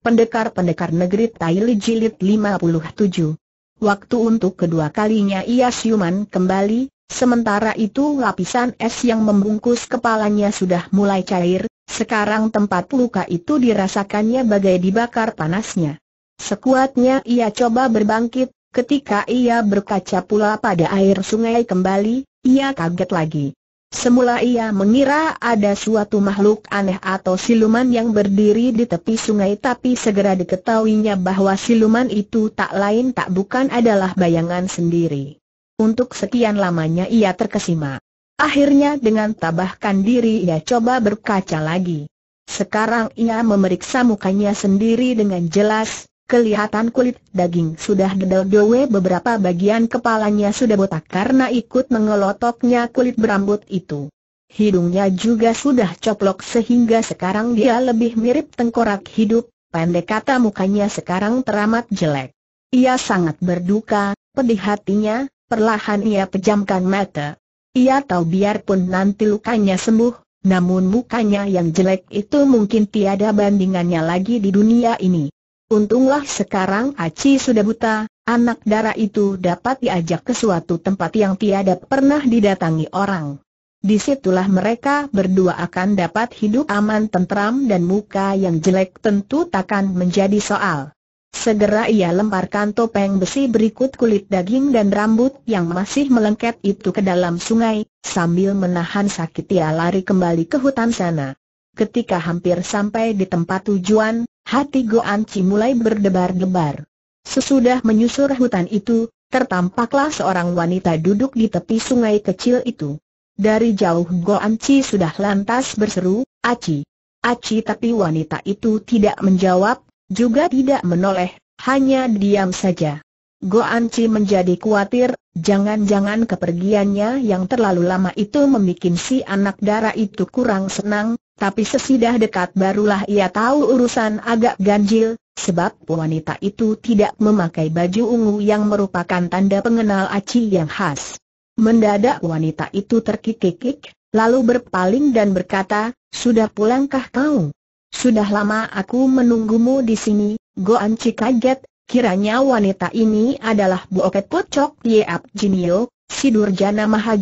Pendekar-pendekar negeri Taili Jilid 57. Waktu untuk kedua kalinya ia siuman kembali, sementara itu lapisan es yang membungkus kepalanya sudah mulai cair, sekarang tempat luka itu dirasakannya bagai dibakar panasnya. Sekuatnya ia coba berbangkit, ketika ia berkaca pula pada air sungai kembali, ia kaget lagi. Semula ia mengira ada suatu makhluk aneh atau siluman yang berdiri di tepi sungai tapi segera diketahuinya bahwa siluman itu tak lain tak bukan adalah bayangan sendiri. Untuk sekian lamanya ia terkesima. Akhirnya dengan tabahkan diri ia coba berkaca lagi. Sekarang ia memeriksa mukanya sendiri dengan jelas, Kelihatan kulit daging sudah dedel dowe beberapa bagian kepalanya sudah botak karena ikut mengelotoknya kulit berambut itu. Hidungnya juga sudah coplok sehingga sekarang dia lebih mirip tengkorak hidup, pendek kata mukanya sekarang teramat jelek. Ia sangat berduka, pedih hatinya, perlahan ia pejamkan mata. Ia tahu biarpun nanti lukanya sembuh, namun mukanya yang jelek itu mungkin tiada bandingannya lagi di dunia ini. Untunglah sekarang Aci sudah buta, anak darah itu dapat diajak ke suatu tempat yang tiada pernah didatangi orang. Disitulah mereka berdua akan dapat hidup aman tentram dan muka yang jelek tentu takkan menjadi soal. Segera ia lemparkan topeng besi berikut kulit daging dan rambut yang masih melengket itu ke dalam sungai, sambil menahan sakit ia lari kembali ke hutan sana. Ketika hampir sampai di tempat tujuan, Hati Goan Chi mulai berdebar-debar. Sesudah menyusur hutan itu, tertampaklah seorang wanita duduk di tepi sungai kecil itu. Dari jauh Goan Chi sudah lantas berseru, Aci. Aci tapi wanita itu tidak menjawab, juga tidak menoleh, hanya diam saja. Goan Chi menjadi khawatir, jangan-jangan kepergiannya yang terlalu lama itu membuat si anak darah itu kurang senang, tapi sesudah dekat barulah ia tahu urusan agak ganjil, sebab wanita itu tidak memakai baju ungu yang merupakan tanda pengenal aci yang khas. Mendadak wanita itu terkikik, lalu berpaling dan berkata, Sudah pulangkah kau? Sudah lama aku menunggumu di sini, Go Anci kaget, kiranya wanita ini adalah Buoket Pocok Yeap Jinio, si Durjana Maha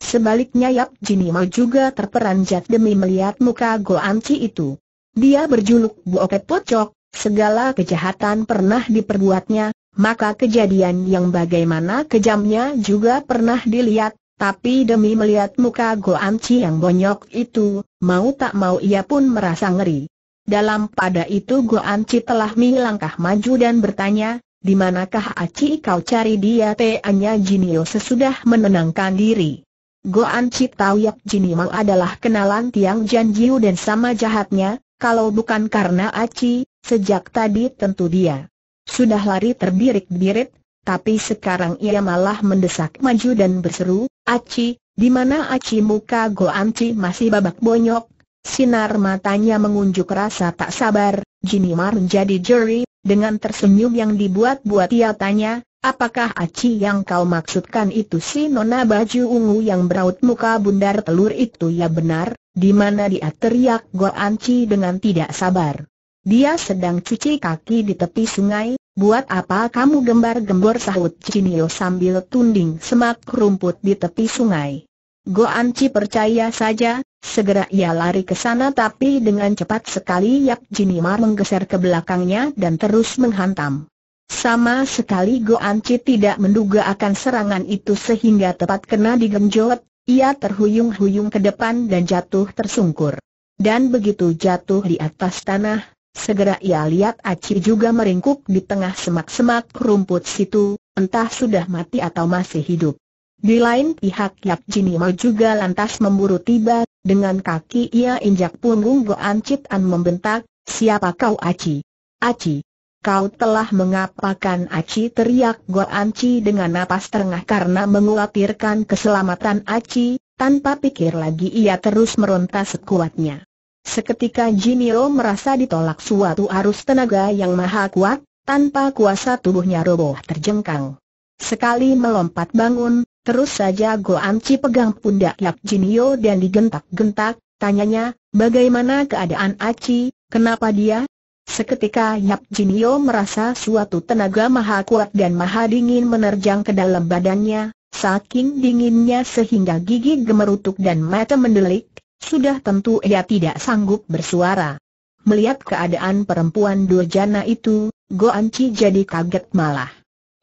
Sebaliknya Yap Jinimo juga terperanjat demi melihat muka Go Anci itu. Dia berjuluk buoket Pocok, segala kejahatan pernah diperbuatnya, maka kejadian yang bagaimana kejamnya juga pernah dilihat, tapi demi melihat muka Go Anci yang bonyok itu, mau tak mau ia pun merasa ngeri. Dalam pada itu Go Anci telah melangkah maju dan bertanya, di manakah Aci kau cari dia? Tanya Jinio sesudah menenangkan diri. Goan Citaoyak Jinimau adalah kenalan Tiang Janjiu dan sama jahatnya, kalau bukan karena Aci, sejak tadi tentu dia sudah lari terbirik-birit, tapi sekarang ia malah mendesak maju dan berseru, Aci, di mana Aci muka Goan Ci masih babak bonyok, sinar matanya mengunjuk rasa tak sabar, Jinimar menjadi juri, dengan tersenyum yang dibuat-buat ia tanya, Apakah Aci yang kau maksudkan itu si nona baju ungu yang beraut muka bundar telur itu ya benar, di mana dia teriak Go Anci dengan tidak sabar. Dia sedang cuci kaki di tepi sungai, buat apa kamu gembar-gembor sahut Cinio sambil tunding semak rumput di tepi sungai. Go Anci percaya saja, segera ia lari ke sana tapi dengan cepat sekali Yap Jinimar menggeser ke belakangnya dan terus menghantam. Sama sekali Goan tidak menduga akan serangan itu sehingga tepat kena digenjot, ia terhuyung-huyung ke depan dan jatuh tersungkur. Dan begitu jatuh di atas tanah, segera ia lihat Aci juga meringkuk di tengah semak-semak rumput situ, entah sudah mati atau masih hidup. Di lain pihak Yap Jinimo juga lantas memburu tiba, dengan kaki ia injak punggung Goan dan membentak, siapa kau Aci? Aci! Kau telah mengapakan Aci teriak Go Anci dengan napas terengah karena mengkhawatirkan keselamatan Aci, tanpa pikir lagi ia terus meronta sekuatnya. Seketika Jiniro merasa ditolak suatu arus tenaga yang maha kuat, tanpa kuasa tubuhnya roboh terjengkang. Sekali melompat bangun, terus saja Go Anci pegang pundak Yap Jinio dan digentak-gentak, tanyanya, bagaimana keadaan Aci, kenapa dia, Seketika Yap Jinio merasa suatu tenaga maha kuat dan maha dingin menerjang ke dalam badannya, saking dinginnya sehingga gigi gemerutuk dan mata mendelik, sudah tentu ia tidak sanggup bersuara. Melihat keadaan perempuan durjana itu, Go Chi jadi kaget malah.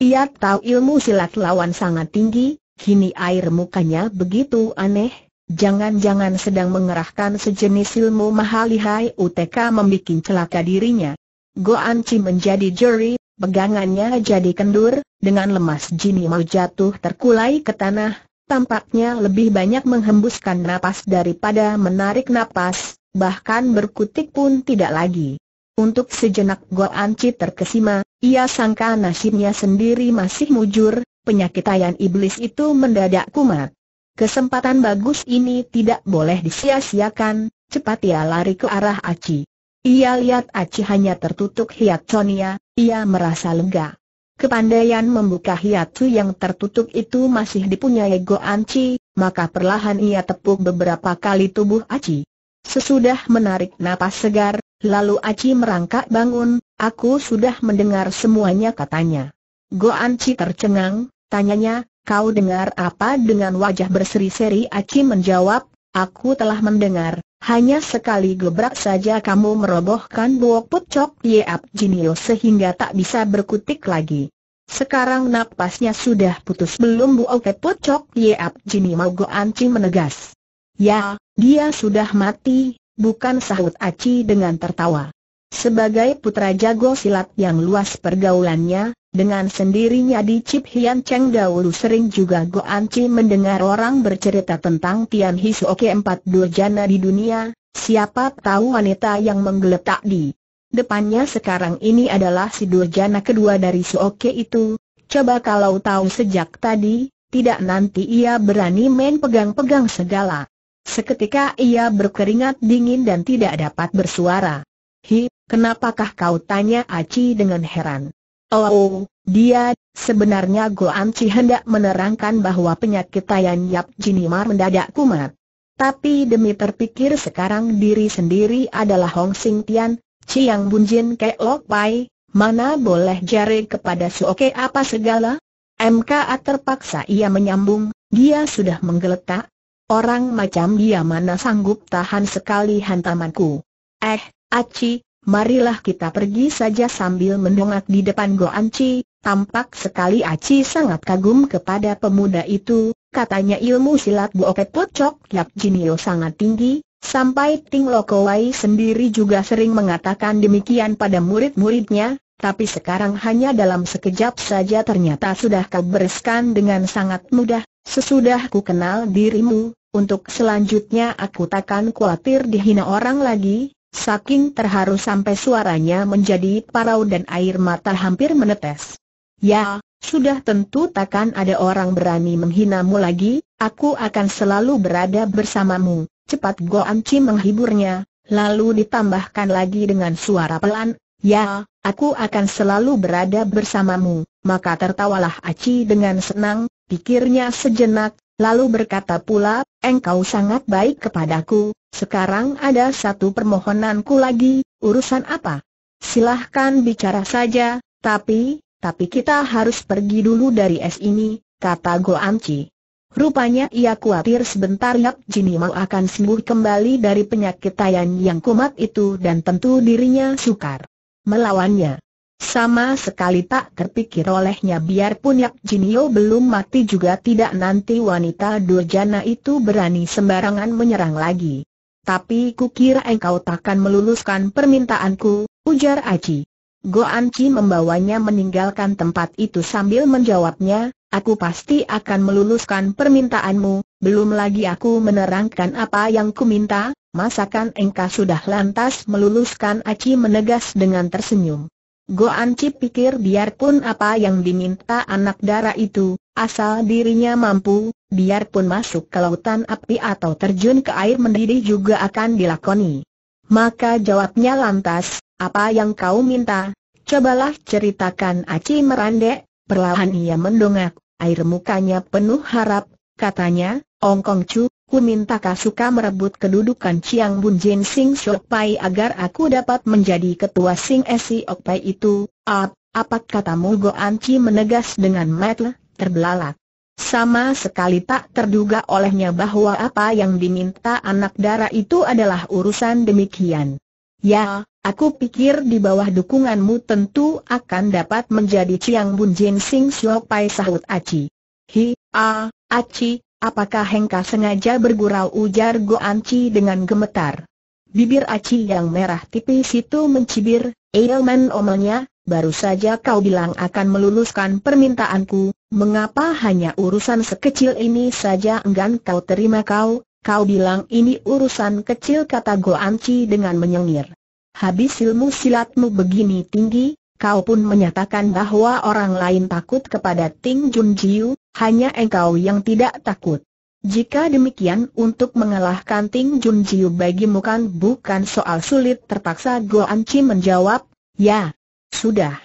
Ia tahu ilmu silat lawan sangat tinggi, kini air mukanya begitu aneh, Jangan-jangan sedang mengerahkan sejenis ilmu mahalihai, UTK membuat celaka dirinya. Go Anci menjadi juri, pegangannya jadi kendur, dengan lemas Jini mau jatuh terkulai ke tanah, tampaknya lebih banyak menghembuskan napas daripada menarik napas, bahkan berkutik pun tidak lagi. Untuk sejenak Go Anci terkesima, ia sangka nasibnya sendiri masih mujur, penyakit ayan iblis itu mendadak kumat. Kesempatan bagus ini tidak boleh disia-siakan, cepat ia lari ke arah Aci. Ia lihat Aci hanya tertutup hiat Sonia, ia merasa lega. Kepandaian membuka hiatu yang tertutup itu masih dipunyai Go Anci, maka perlahan ia tepuk beberapa kali tubuh Aci. Sesudah menarik napas segar, lalu Aci merangkak bangun, aku sudah mendengar semuanya katanya. Go Anci tercengang, tanyanya, Kau dengar apa dengan wajah berseri-seri Aki menjawab, aku telah mendengar, hanya sekali gebrak saja kamu merobohkan buok pucok Yeap Jinil sehingga tak bisa berkutik lagi. Sekarang napasnya sudah putus belum buok pucok Yeap Jinil? Go Anci menegas. Ya, dia sudah mati, bukan sahut Aci dengan tertawa. Sebagai putra jago silat yang luas pergaulannya, dengan sendirinya di Cip Hian Cheng dahulu sering juga An Chi mendengar orang bercerita tentang Tian Hisoke empat durjana di dunia, siapa tahu wanita yang menggeletak di depannya sekarang ini adalah si durjana kedua dari Soke itu, coba kalau tahu sejak tadi, tidak nanti ia berani main pegang-pegang segala. Seketika ia berkeringat dingin dan tidak dapat bersuara. Hi, kenapakah kau tanya Aci dengan heran? Oh, dia, sebenarnya Goan Chi hendak menerangkan bahwa penyakit Tayan Yap Jinimar mendadak kumat. Tapi demi terpikir sekarang diri sendiri adalah Hong Sing Tian, Chiang Bun Jin Kek Lok Pai, mana boleh jari kepada Oke apa segala? MKA terpaksa ia menyambung, dia sudah menggeletak. Orang macam dia mana sanggup tahan sekali hantamanku. Eh, Aci, marilah kita pergi saja sambil mendongak di depan Go Anci. tampak sekali Aci sangat kagum kepada pemuda itu, katanya ilmu silat Buoket Pocok Yap Jinio sangat tinggi, sampai Ting Lokowai sendiri juga sering mengatakan demikian pada murid-muridnya, tapi sekarang hanya dalam sekejap saja ternyata sudah kau bereskan dengan sangat mudah, sesudah ku kenal dirimu, untuk selanjutnya aku takkan khawatir dihina orang lagi, Saking terharu sampai suaranya menjadi parau dan air mata hampir menetes. Ya, sudah tentu takkan ada orang berani menghinamu lagi, aku akan selalu berada bersamamu. Cepat Go Amci menghiburnya, lalu ditambahkan lagi dengan suara pelan, Ya, aku akan selalu berada bersamamu. Maka tertawalah Aci dengan senang, pikirnya sejenak, lalu berkata pula, engkau sangat baik kepadaku, sekarang ada satu permohonanku lagi, urusan apa? Silahkan bicara saja, tapi, tapi kita harus pergi dulu dari es ini, kata Go Amci. Rupanya ia khawatir sebentar Yap Jini mau akan sembuh kembali dari penyakit tayan yang kumat itu dan tentu dirinya sukar melawannya. Sama sekali tak terpikir olehnya biarpun Yap Jinio belum mati juga tidak nanti wanita durjana itu berani sembarangan menyerang lagi. Tapi kukira engkau takkan meluluskan permintaanku, ujar Aji. Goan Chi membawanya meninggalkan tempat itu sambil menjawabnya, aku pasti akan meluluskan permintaanmu, belum lagi aku menerangkan apa yang kuminta, masakan engkau sudah lantas meluluskan Aci menegas dengan tersenyum. Goan Chi pikir biarpun apa yang diminta anak darah itu, asal dirinya mampu, biarpun masuk ke lautan api atau terjun ke air mendidih juga akan dilakoni. Maka jawabnya lantas, apa yang kau minta? Cobalah ceritakan Aci merandek, perlahan ia mendongak, air mukanya penuh harap, katanya, Kong Chu, ku minta Kasuka merebut kedudukan Chiang Bun Jin Sing Shok Pai agar aku dapat menjadi ketua Sing Esi Ok Pai itu, ap, apa katamu An Chi menegas dengan metle, terbelalak. Sama sekali tak terduga olehnya bahwa apa yang diminta anak darah itu adalah urusan demikian. Ya, aku pikir di bawah dukunganmu tentu akan dapat menjadi Chiang Bun Jin Sing Siok sahut Aci. Hi, a, Aci, apakah Hengka sengaja bergurau ujar Go Anci dengan gemetar. Bibir Aci yang merah tipis itu mencibir, iya, Eilman omelnya, baru saja kau bilang akan meluluskan permintaanku, Mengapa hanya urusan sekecil ini saja enggan kau terima kau, kau bilang ini urusan kecil kata Anci dengan menyengir. Habis ilmu silatmu begini tinggi, kau pun menyatakan bahwa orang lain takut kepada Ting Jun Jiu, hanya engkau yang tidak takut. Jika demikian untuk mengalahkan Ting Jun Jiu bagimu kan bukan soal sulit terpaksa Go Anci menjawab, ya, sudah,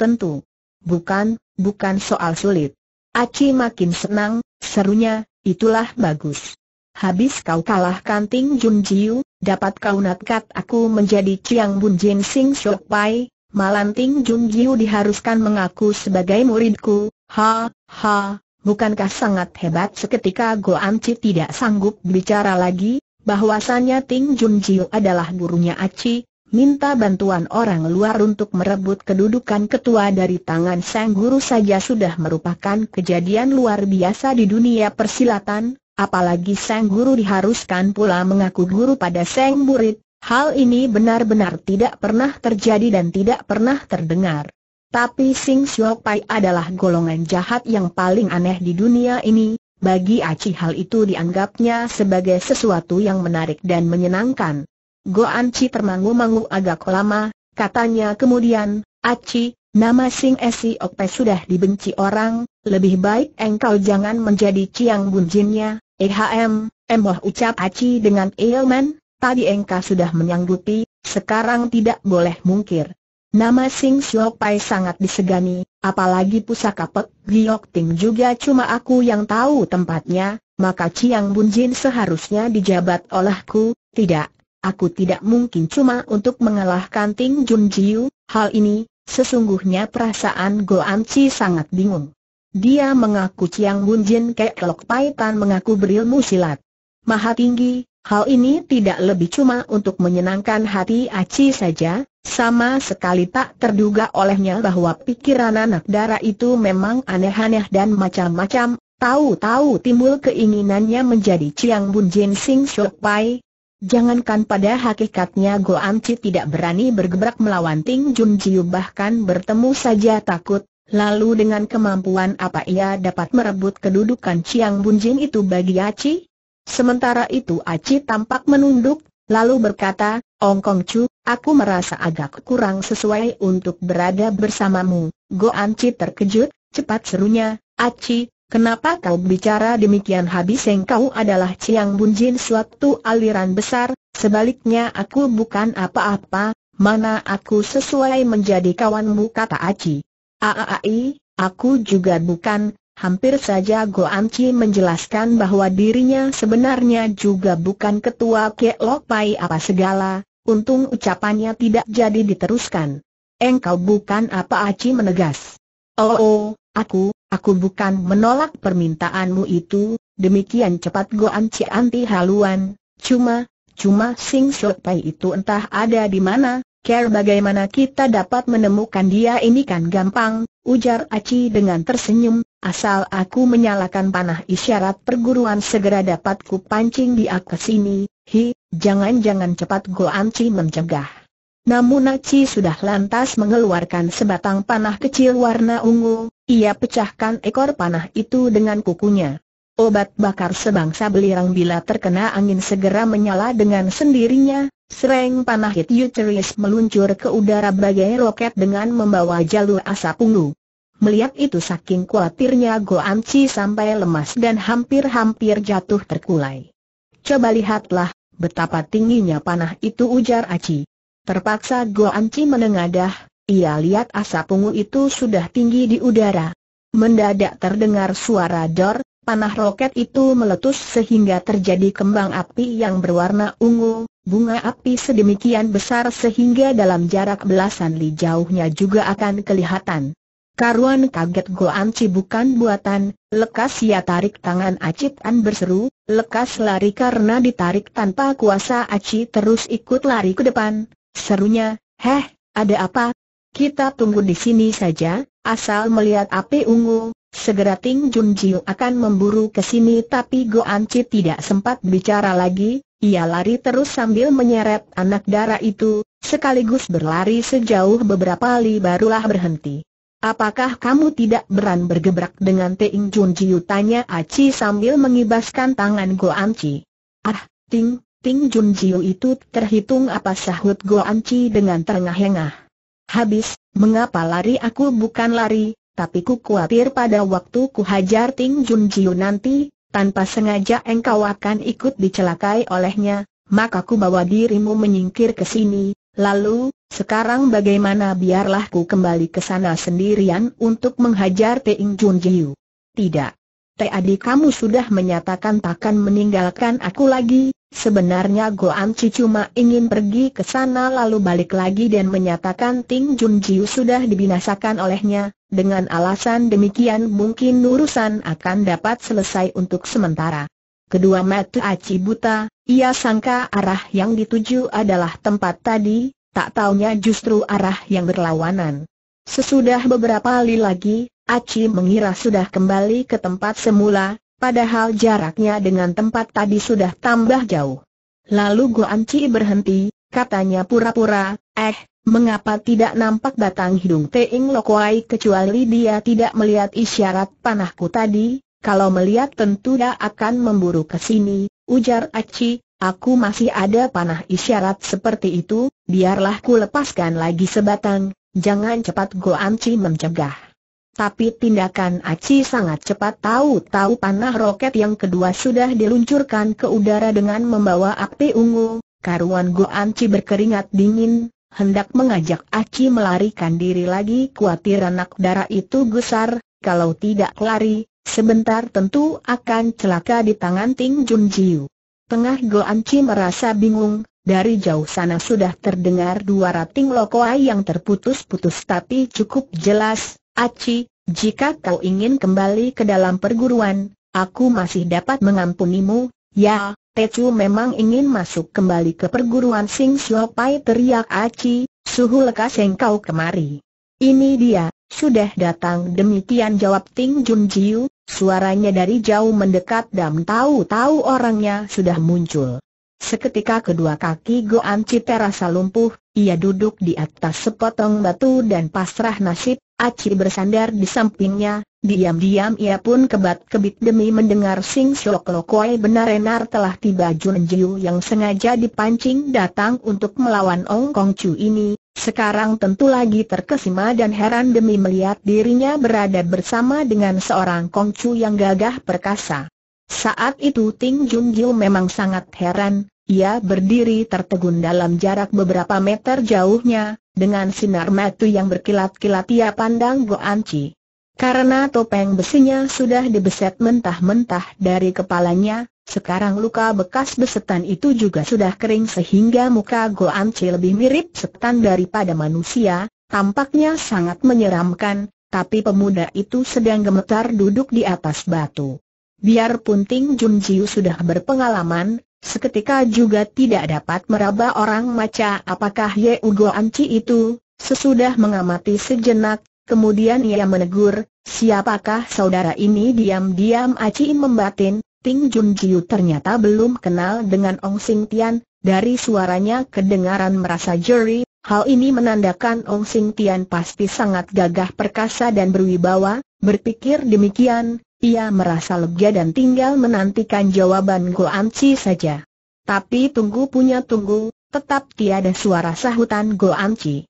tentu, bukan, bukan soal sulit. Aci makin senang, serunya, itulah bagus. Habis kau kalahkan Ting Jun Jiu, dapat kau natkat aku menjadi Chiang Bun Jin Sing Shok Pai, malam Ting Jun Jiu diharuskan mengaku sebagai muridku, ha, ha, bukankah sangat hebat seketika Go Anci tidak sanggup bicara lagi, bahwasannya Ting Jun Jiu adalah gurunya Aci, minta bantuan orang luar untuk merebut kedudukan ketua dari tangan sang guru saja sudah merupakan kejadian luar biasa di dunia persilatan, apalagi sang guru diharuskan pula mengaku guru pada sang murid, hal ini benar-benar tidak pernah terjadi dan tidak pernah terdengar. Tapi Sing Siok Pai adalah golongan jahat yang paling aneh di dunia ini, bagi Aci hal itu dianggapnya sebagai sesuatu yang menarik dan menyenangkan. Goan Anci termangu-mangu agak lama, katanya kemudian, Aci, nama Sing Esi Okpe sudah dibenci orang, lebih baik engkau jangan menjadi Ciang Bunjinnya, EHM, Emoh ucap Aci dengan Ilman, tadi engkau sudah menyanggupi, sekarang tidak boleh mungkir. Nama Sing Siopai sangat disegani, apalagi pusaka Pek Giyok Ting juga cuma aku yang tahu tempatnya, maka Ciang Bunjin seharusnya dijabat olehku, tidak, aku tidak mungkin cuma untuk mengalahkan Ting Jun Jiu, hal ini, sesungguhnya perasaan Goan Chi sangat bingung. Dia mengaku Chiang Bun Jin Kek Lok Paitan mengaku berilmu silat. Maha tinggi, hal ini tidak lebih cuma untuk menyenangkan hati Aci saja, sama sekali tak terduga olehnya bahwa pikiran anak darah itu memang aneh-aneh dan macam-macam, tahu-tahu timbul keinginannya menjadi Chiang Bun Jin Sing Shok Pai, Jangankan pada hakikatnya Go Chi tidak berani bergebrak melawan Ting Jun Jiu bahkan bertemu saja takut, lalu dengan kemampuan apa ia dapat merebut kedudukan Chiang Bunjin itu bagi Aci? Sementara itu Aci tampak menunduk, lalu berkata, Ong Kong Chu, aku merasa agak kurang sesuai untuk berada bersamamu. Go Chi terkejut, cepat serunya, Aci, Kenapa kau bicara demikian habis engkau adalah Chiang Bunjin suatu aliran besar, sebaliknya aku bukan apa-apa, mana aku sesuai menjadi kawanmu kata Aci. Aai, aku juga bukan, hampir saja Go Anci menjelaskan bahwa dirinya sebenarnya juga bukan ketua Lopai apa segala, untung ucapannya tidak jadi diteruskan. Engkau bukan apa Aci menegas. Oh, oh aku, Aku bukan menolak permintaanmu itu, demikian cepat Goan anti haluan, cuma, cuma Sing Shok Pai itu entah ada di mana, care bagaimana kita dapat menemukan dia ini kan gampang, ujar Aci dengan tersenyum, asal aku menyalakan panah isyarat perguruan segera dapat ku pancing dia ke sini, hi, jangan-jangan cepat Goan Ci mencegah. Namun Naci sudah lantas mengeluarkan sebatang panah kecil warna ungu, ia pecahkan ekor panah itu dengan kukunya. Obat bakar sebangsa belirang bila terkena angin segera menyala dengan sendirinya, sereng panah hit uteris meluncur ke udara bagai roket dengan membawa jalur asap ungu. Melihat itu saking khawatirnya Goan Chi sampai lemas dan hampir-hampir jatuh terkulai. Coba lihatlah, betapa tingginya panah itu ujar Aci. Terpaksa go anci menengadah, ia lihat asap ungu itu sudah tinggi di udara. Mendadak terdengar suara dor, panah roket itu meletus sehingga terjadi kembang api yang berwarna ungu, bunga api sedemikian besar sehingga dalam jarak belasan li jauhnya juga akan kelihatan. Karuan kaget go anci bukan buatan, lekas ia tarik tangan Acit An berseru, lekas lari karena ditarik tanpa kuasa Aci terus ikut lari ke depan, Serunya, heh, ada apa? Kita tunggu di sini saja, asal melihat api ungu, segera Ting Jun Jiu akan memburu ke sini tapi An Chi tidak sempat bicara lagi, ia lari terus sambil menyeret anak darah itu, sekaligus berlari sejauh beberapa li barulah berhenti. Apakah kamu tidak beran bergebrak dengan Ting Jun Jiu? Tanya Aci sambil mengibaskan tangan An Chi. Ah, Ting, Ting Jun Jiu itu terhitung apa sahut Go Anci dengan terengah-engah. Habis, mengapa lari aku bukan lari, tapi ku khawatir pada waktu ku hajar Ting Jun Jiu nanti, tanpa sengaja engkau akan ikut dicelakai olehnya, maka ku bawa dirimu menyingkir ke sini, lalu, sekarang bagaimana biarlah ku kembali ke sana sendirian untuk menghajar Ting Jun Jiu. Tidak. tadi kamu sudah menyatakan takkan meninggalkan aku lagi, Sebenarnya Goan Chi cuma ingin pergi ke sana lalu balik lagi dan menyatakan Ting Jun Jiu sudah dibinasakan olehnya, dengan alasan demikian mungkin urusan akan dapat selesai untuk sementara. Kedua mata Aci buta, ia sangka arah yang dituju adalah tempat tadi, tak taunya justru arah yang berlawanan. Sesudah beberapa kali lagi, Aci mengira sudah kembali ke tempat semula, padahal jaraknya dengan tempat tadi sudah tambah jauh. Lalu Goan Anci berhenti, katanya pura-pura, eh, mengapa tidak nampak batang hidung Teing Lokwai kecuali dia tidak melihat isyarat panahku tadi, kalau melihat tentu dia akan memburu ke sini, ujar Aci, aku masih ada panah isyarat seperti itu, biarlah ku lepaskan lagi sebatang, jangan cepat Goan Anci mencegah. Tapi tindakan Aci sangat cepat tahu-tahu panah roket yang kedua sudah diluncurkan ke udara dengan membawa api ungu, karuan Anci berkeringat dingin, hendak mengajak Aci melarikan diri lagi kuatir anak darah itu gusar, kalau tidak lari, sebentar tentu akan celaka di tangan Ting Jun Jiu. Tengah Anci merasa bingung, dari jauh sana sudah terdengar dua rating lokoai yang terputus-putus tapi cukup jelas, Aci, jika kau ingin kembali ke dalam perguruan, aku masih dapat mengampunimu, ya, Tecu memang ingin masuk kembali ke perguruan Sing Siopai teriak Aci, suhu lekas yang kau kemari. Ini dia, sudah datang demikian jawab Ting Jun Jiu, suaranya dari jauh mendekat dan tahu-tahu orangnya sudah muncul. Seketika kedua kaki Goan Ci terasa lumpuh, ia duduk di atas sepotong batu dan pasrah nasib, Aci bersandar di sampingnya, diam-diam ia pun kebat-kebit demi mendengar Sing Sok Lokoi benar-benar telah tiba Jun Jiu yang sengaja dipancing datang untuk melawan Ong Kong Chu ini, sekarang tentu lagi terkesima dan heran demi melihat dirinya berada bersama dengan seorang Kong Chu yang gagah perkasa. Saat itu Ting Jun Jiu memang sangat heran, ia berdiri tertegun dalam jarak beberapa meter jauhnya, dengan sinar mata yang berkilat-kilat ia pandang Go Anci. Karena topeng besinya sudah dibeset mentah-mentah dari kepalanya, sekarang luka bekas besetan itu juga sudah kering sehingga muka Go Anci lebih mirip setan daripada manusia, tampaknya sangat menyeramkan, tapi pemuda itu sedang gemetar duduk di atas batu. Biarpun Ting Jun Jiu sudah berpengalaman, Seketika juga tidak dapat meraba orang maca apakah Ye Ugo Anci itu, sesudah mengamati sejenak, kemudian ia menegur, siapakah saudara ini diam-diam Aci membatin, Ting Jun Jiu ternyata belum kenal dengan Ong Sing Tian, dari suaranya kedengaran merasa jeri, hal ini menandakan Ong Sing Tian pasti sangat gagah perkasa dan berwibawa, berpikir demikian, ia merasa lega dan tinggal menantikan jawaban anci saja. Tapi tunggu punya tunggu, tetap tiada suara sahutan anci.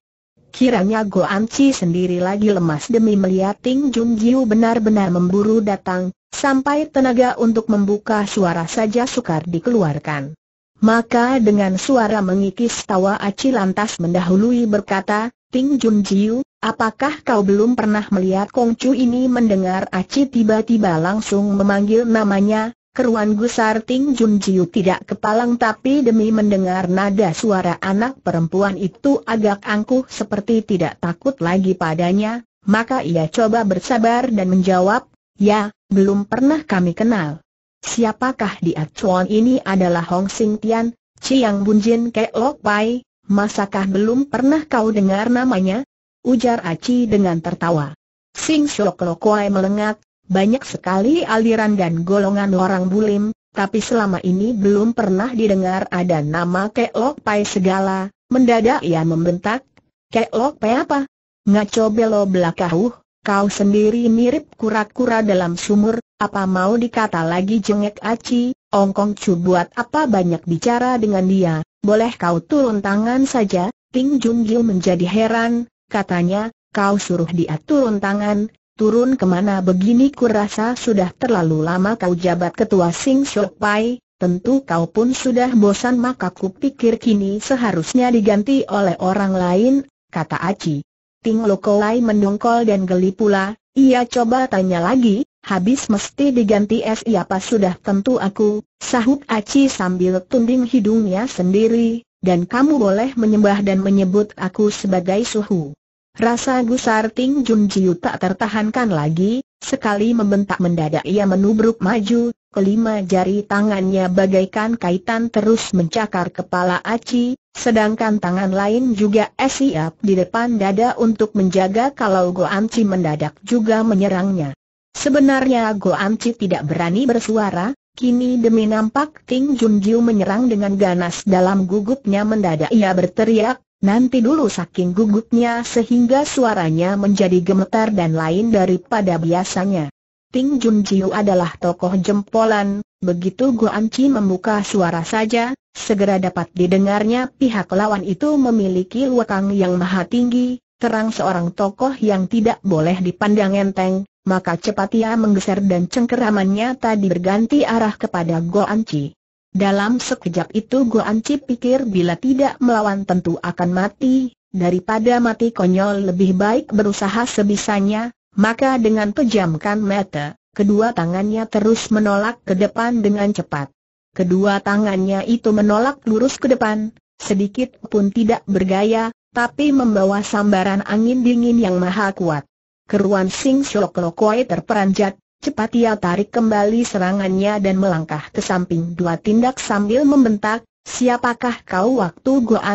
Kiranya anci sendiri lagi lemas demi melihat Ting Jun Jiu benar-benar memburu datang, sampai tenaga untuk membuka suara saja sukar dikeluarkan. Maka dengan suara mengikis tawa Aci lantas mendahului berkata, Ting Jun Jiu, apakah kau belum pernah melihat Kong Chu ini mendengar Aci tiba-tiba langsung memanggil namanya, keruan gusar Ting Jun Jiu tidak kepalang tapi demi mendengar nada suara anak perempuan itu agak angkuh seperti tidak takut lagi padanya, maka ia coba bersabar dan menjawab, ya, belum pernah kami kenal. Siapakah di acuan ini adalah Hong Sing Tian, Chiang Bunjin Kek Lok Pai, Masakah belum pernah kau dengar namanya? Ujar Aci dengan tertawa. Sing Shok Lokoai melengat, banyak sekali aliran dan golongan orang bulim, tapi selama ini belum pernah didengar ada nama Kek Lok Pai segala, mendadak ia membentak, Kek Lok Pai apa? Ngaco belo belakahuh, kau sendiri mirip kura-kura dalam sumur, apa mau dikata lagi jengek Aci, Kong Chu buat apa banyak bicara dengan dia, boleh kau turun tangan saja, Ting Jun Gil menjadi heran, katanya, kau suruh dia turun tangan, turun kemana begini kurasa sudah terlalu lama kau jabat ketua Sing Shok Pai, tentu kau pun sudah bosan maka kupikir kini seharusnya diganti oleh orang lain, kata Aci. Ting Lokolai mendongkol dan geli pula, ia coba tanya lagi, habis mesti diganti es ya apa sudah tentu aku, sahut Aci sambil tunding hidungnya sendiri, dan kamu boleh menyembah dan menyebut aku sebagai suhu. Rasa gusar Ting Jun Jiu tak tertahankan lagi, sekali membentak mendadak ia menubruk maju, kelima jari tangannya bagaikan kaitan terus mencakar kepala Aci, sedangkan tangan lain juga siap di depan dada untuk menjaga kalau Chi mendadak juga menyerangnya. Sebenarnya Go Amci tidak berani bersuara, kini demi nampak Ting Jiu menyerang dengan ganas dalam gugupnya mendadak ia berteriak, nanti dulu saking gugupnya sehingga suaranya menjadi gemetar dan lain daripada biasanya. Ting Jiu adalah tokoh jempolan, begitu Go Amci membuka suara saja, segera dapat didengarnya pihak lawan itu memiliki wakang yang maha tinggi, terang seorang tokoh yang tidak boleh dipandang enteng, maka cepat ia menggeser dan cengkeramannya tadi berganti arah kepada Anci. Dalam sekejap itu Anci pikir bila tidak melawan tentu akan mati, daripada mati konyol lebih baik berusaha sebisanya, maka dengan pejamkan mata, kedua tangannya terus menolak ke depan dengan cepat. Kedua tangannya itu menolak lurus ke depan, sedikit pun tidak bergaya, tapi membawa sambaran angin dingin yang maha kuat. Keruan Sing Shoklokoi terperanjat, cepat ia tarik kembali serangannya dan melangkah ke samping dua tindak sambil membentak, siapakah kau waktu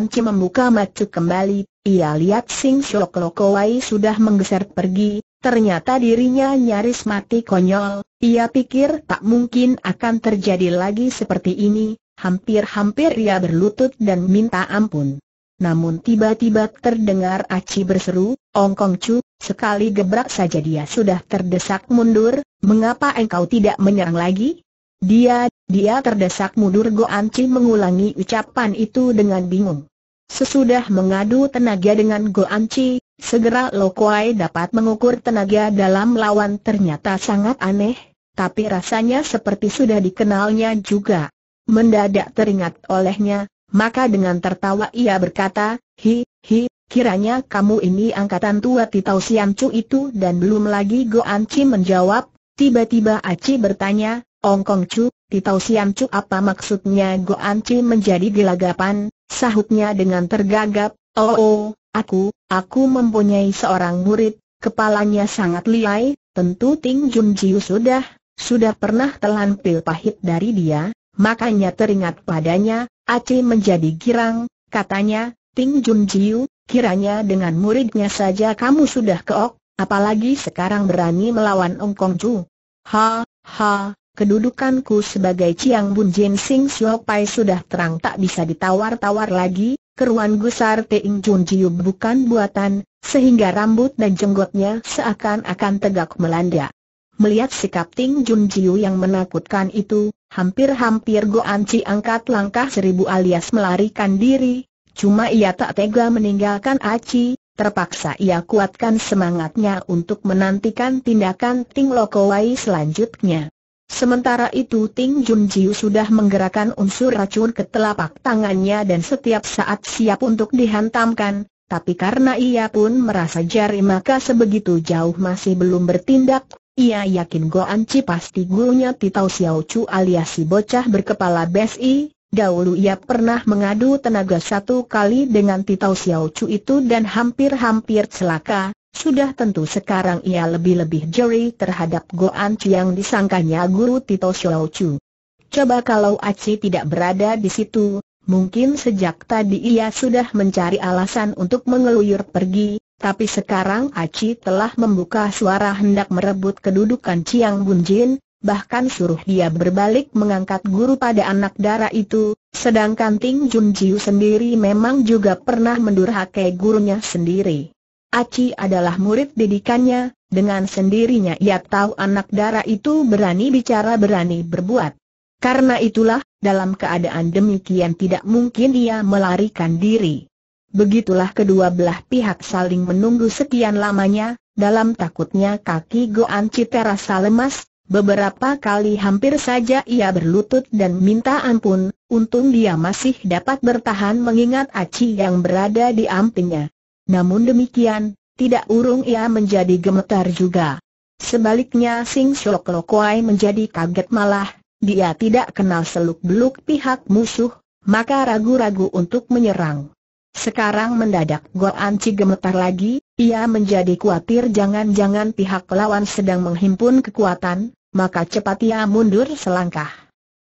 Chi membuka macu kembali, ia lihat Sing Shoklokoi sudah menggeser pergi, ternyata dirinya nyaris mati konyol, ia pikir tak mungkin akan terjadi lagi seperti ini, hampir-hampir ia berlutut dan minta ampun. Namun tiba-tiba terdengar Aci berseru, Ong Kong Chu, sekali gebrak saja dia sudah terdesak mundur, mengapa engkau tidak menyerang lagi? Dia, dia terdesak mundur Go Anci mengulangi ucapan itu dengan bingung. Sesudah mengadu tenaga dengan Go Anci, segera Lo Kuai dapat mengukur tenaga dalam lawan ternyata sangat aneh, tapi rasanya seperti sudah dikenalnya juga. Mendadak teringat olehnya, maka dengan tertawa ia berkata, Hi, hi, kiranya kamu ini angkatan tua Titau Chu itu dan belum lagi An Chi menjawab, tiba-tiba Aci bertanya, Kong Chu, Titau Chu apa maksudnya An Chi menjadi gelagapan, sahutnya dengan tergagap, oh, oh, aku, aku mempunyai seorang murid, kepalanya sangat liai, tentu Ting Jun Jiu sudah, sudah pernah telan pil pahit dari dia, makanya teringat padanya, Aci menjadi girang, katanya, Ting Jun Jiu, kiranya dengan muridnya saja kamu sudah keok, apalagi sekarang berani melawan Ong Kong Chu. Ha, ha, kedudukanku sebagai Chiang Bun Jin Sing Siu Pai sudah terang tak bisa ditawar-tawar lagi, keruan gusar Ting Jun Jiu bukan buatan, sehingga rambut dan jenggotnya seakan-akan tegak melanda. Melihat sikap Ting Jun Jiu yang menakutkan itu, Hampir-hampir Goanci angkat langkah seribu alias melarikan diri, cuma ia tak tega meninggalkan Aci, terpaksa ia kuatkan semangatnya untuk menantikan tindakan Ting Lokowai selanjutnya. Sementara itu Ting Junjiu sudah menggerakkan unsur racun ke telapak tangannya dan setiap saat siap untuk dihantamkan, tapi karena ia pun merasa jari maka sebegitu jauh masih belum bertindak, ia yakin Goan Anci pasti gurunya Titau Xiao Chu alias si bocah berkepala besi. Dahulu ia pernah mengadu tenaga satu kali dengan Titau Xiao Chu itu dan hampir-hampir celaka. Sudah tentu sekarang ia lebih-lebih jeri terhadap Goan Ci yang disangkanya guru Titau Xiao Chu. Coba kalau Aci tidak berada di situ, mungkin sejak tadi ia sudah mencari alasan untuk mengeluyur pergi, tapi sekarang Aci telah membuka suara hendak merebut kedudukan Ciang Bunjin, bahkan suruh dia berbalik mengangkat guru pada anak dara itu, sedangkan Ting Jun Jiu sendiri memang juga pernah mendurhakai gurunya sendiri. Aci adalah murid didikannya, dengan sendirinya ia tahu anak dara itu berani bicara berani berbuat. Karena itulah, dalam keadaan demikian tidak mungkin ia melarikan diri. Begitulah kedua belah pihak saling menunggu sekian lamanya, dalam takutnya kaki Goan Cite rasa lemas, beberapa kali hampir saja ia berlutut dan minta ampun, untung dia masih dapat bertahan mengingat Aci yang berada di ampingnya. Namun demikian, tidak urung ia menjadi gemetar juga. Sebaliknya Sing Shok Lokwai menjadi kaget malah, dia tidak kenal seluk-beluk pihak musuh, maka ragu-ragu untuk menyerang. Sekarang mendadak Goranci gemetar lagi, ia menjadi khawatir jangan-jangan pihak lawan sedang menghimpun kekuatan, maka cepat ia mundur selangkah.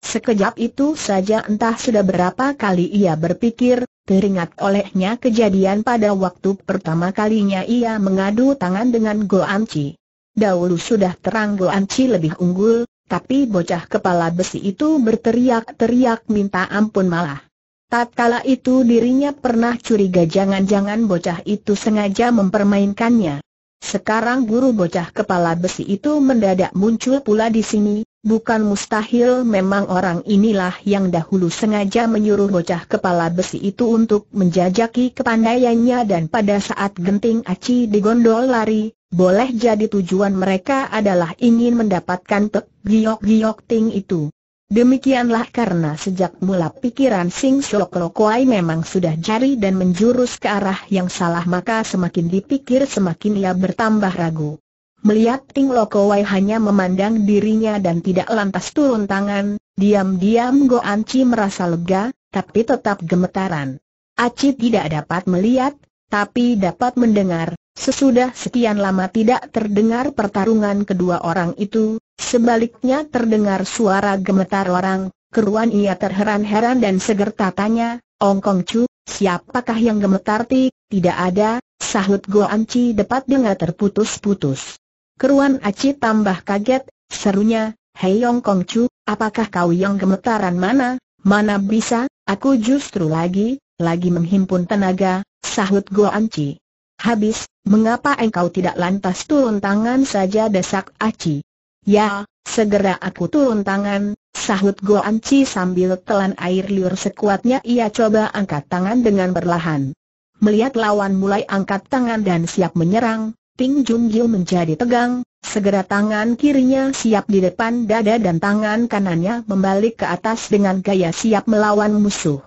Sekejap itu saja entah sudah berapa kali ia berpikir, teringat olehnya kejadian pada waktu pertama kalinya ia mengadu tangan dengan Goanci. Dahulu sudah terang Goanci lebih unggul, tapi bocah kepala besi itu berteriak-teriak minta ampun malah. Tatkala itu dirinya pernah curiga jangan-jangan bocah itu sengaja mempermainkannya. Sekarang guru bocah kepala besi itu mendadak muncul pula di sini, bukan mustahil memang orang inilah yang dahulu sengaja menyuruh bocah kepala besi itu untuk menjajaki kepandaiannya dan pada saat genting aci digondol lari, boleh jadi tujuan mereka adalah ingin mendapatkan pek giok-giok ting itu. Demikianlah karena sejak mula pikiran Sing Sok Kuai memang sudah jari dan menjurus ke arah yang salah maka semakin dipikir semakin ia bertambah ragu. Melihat Ting Kuai hanya memandang dirinya dan tidak lantas turun tangan, diam-diam Go Anci merasa lega, tapi tetap gemetaran. Aci tidak dapat melihat, tapi dapat mendengar, sesudah sekian lama tidak terdengar pertarungan kedua orang itu, Sebaliknya terdengar suara gemetar orang, keruan ia terheran-heran dan segera tanya, Kong Chu, siapakah yang gemetar ti? Tidak ada, sahut Go Anci dapat dengar terputus-putus. Keruan Aci tambah kaget, serunya, Hei Kong Chu, apakah kau yang gemetaran mana? Mana bisa, aku justru lagi, lagi menghimpun tenaga, sahut Go Anci. Habis, mengapa engkau tidak lantas turun tangan saja desak Aci? Ya, segera aku turun tangan, sahut Goan Chi sambil telan air liur sekuatnya ia coba angkat tangan dengan berlahan. Melihat lawan mulai angkat tangan dan siap menyerang, Ping Jung Gil menjadi tegang, segera tangan kirinya siap di depan dada dan tangan kanannya membalik ke atas dengan gaya siap melawan musuh.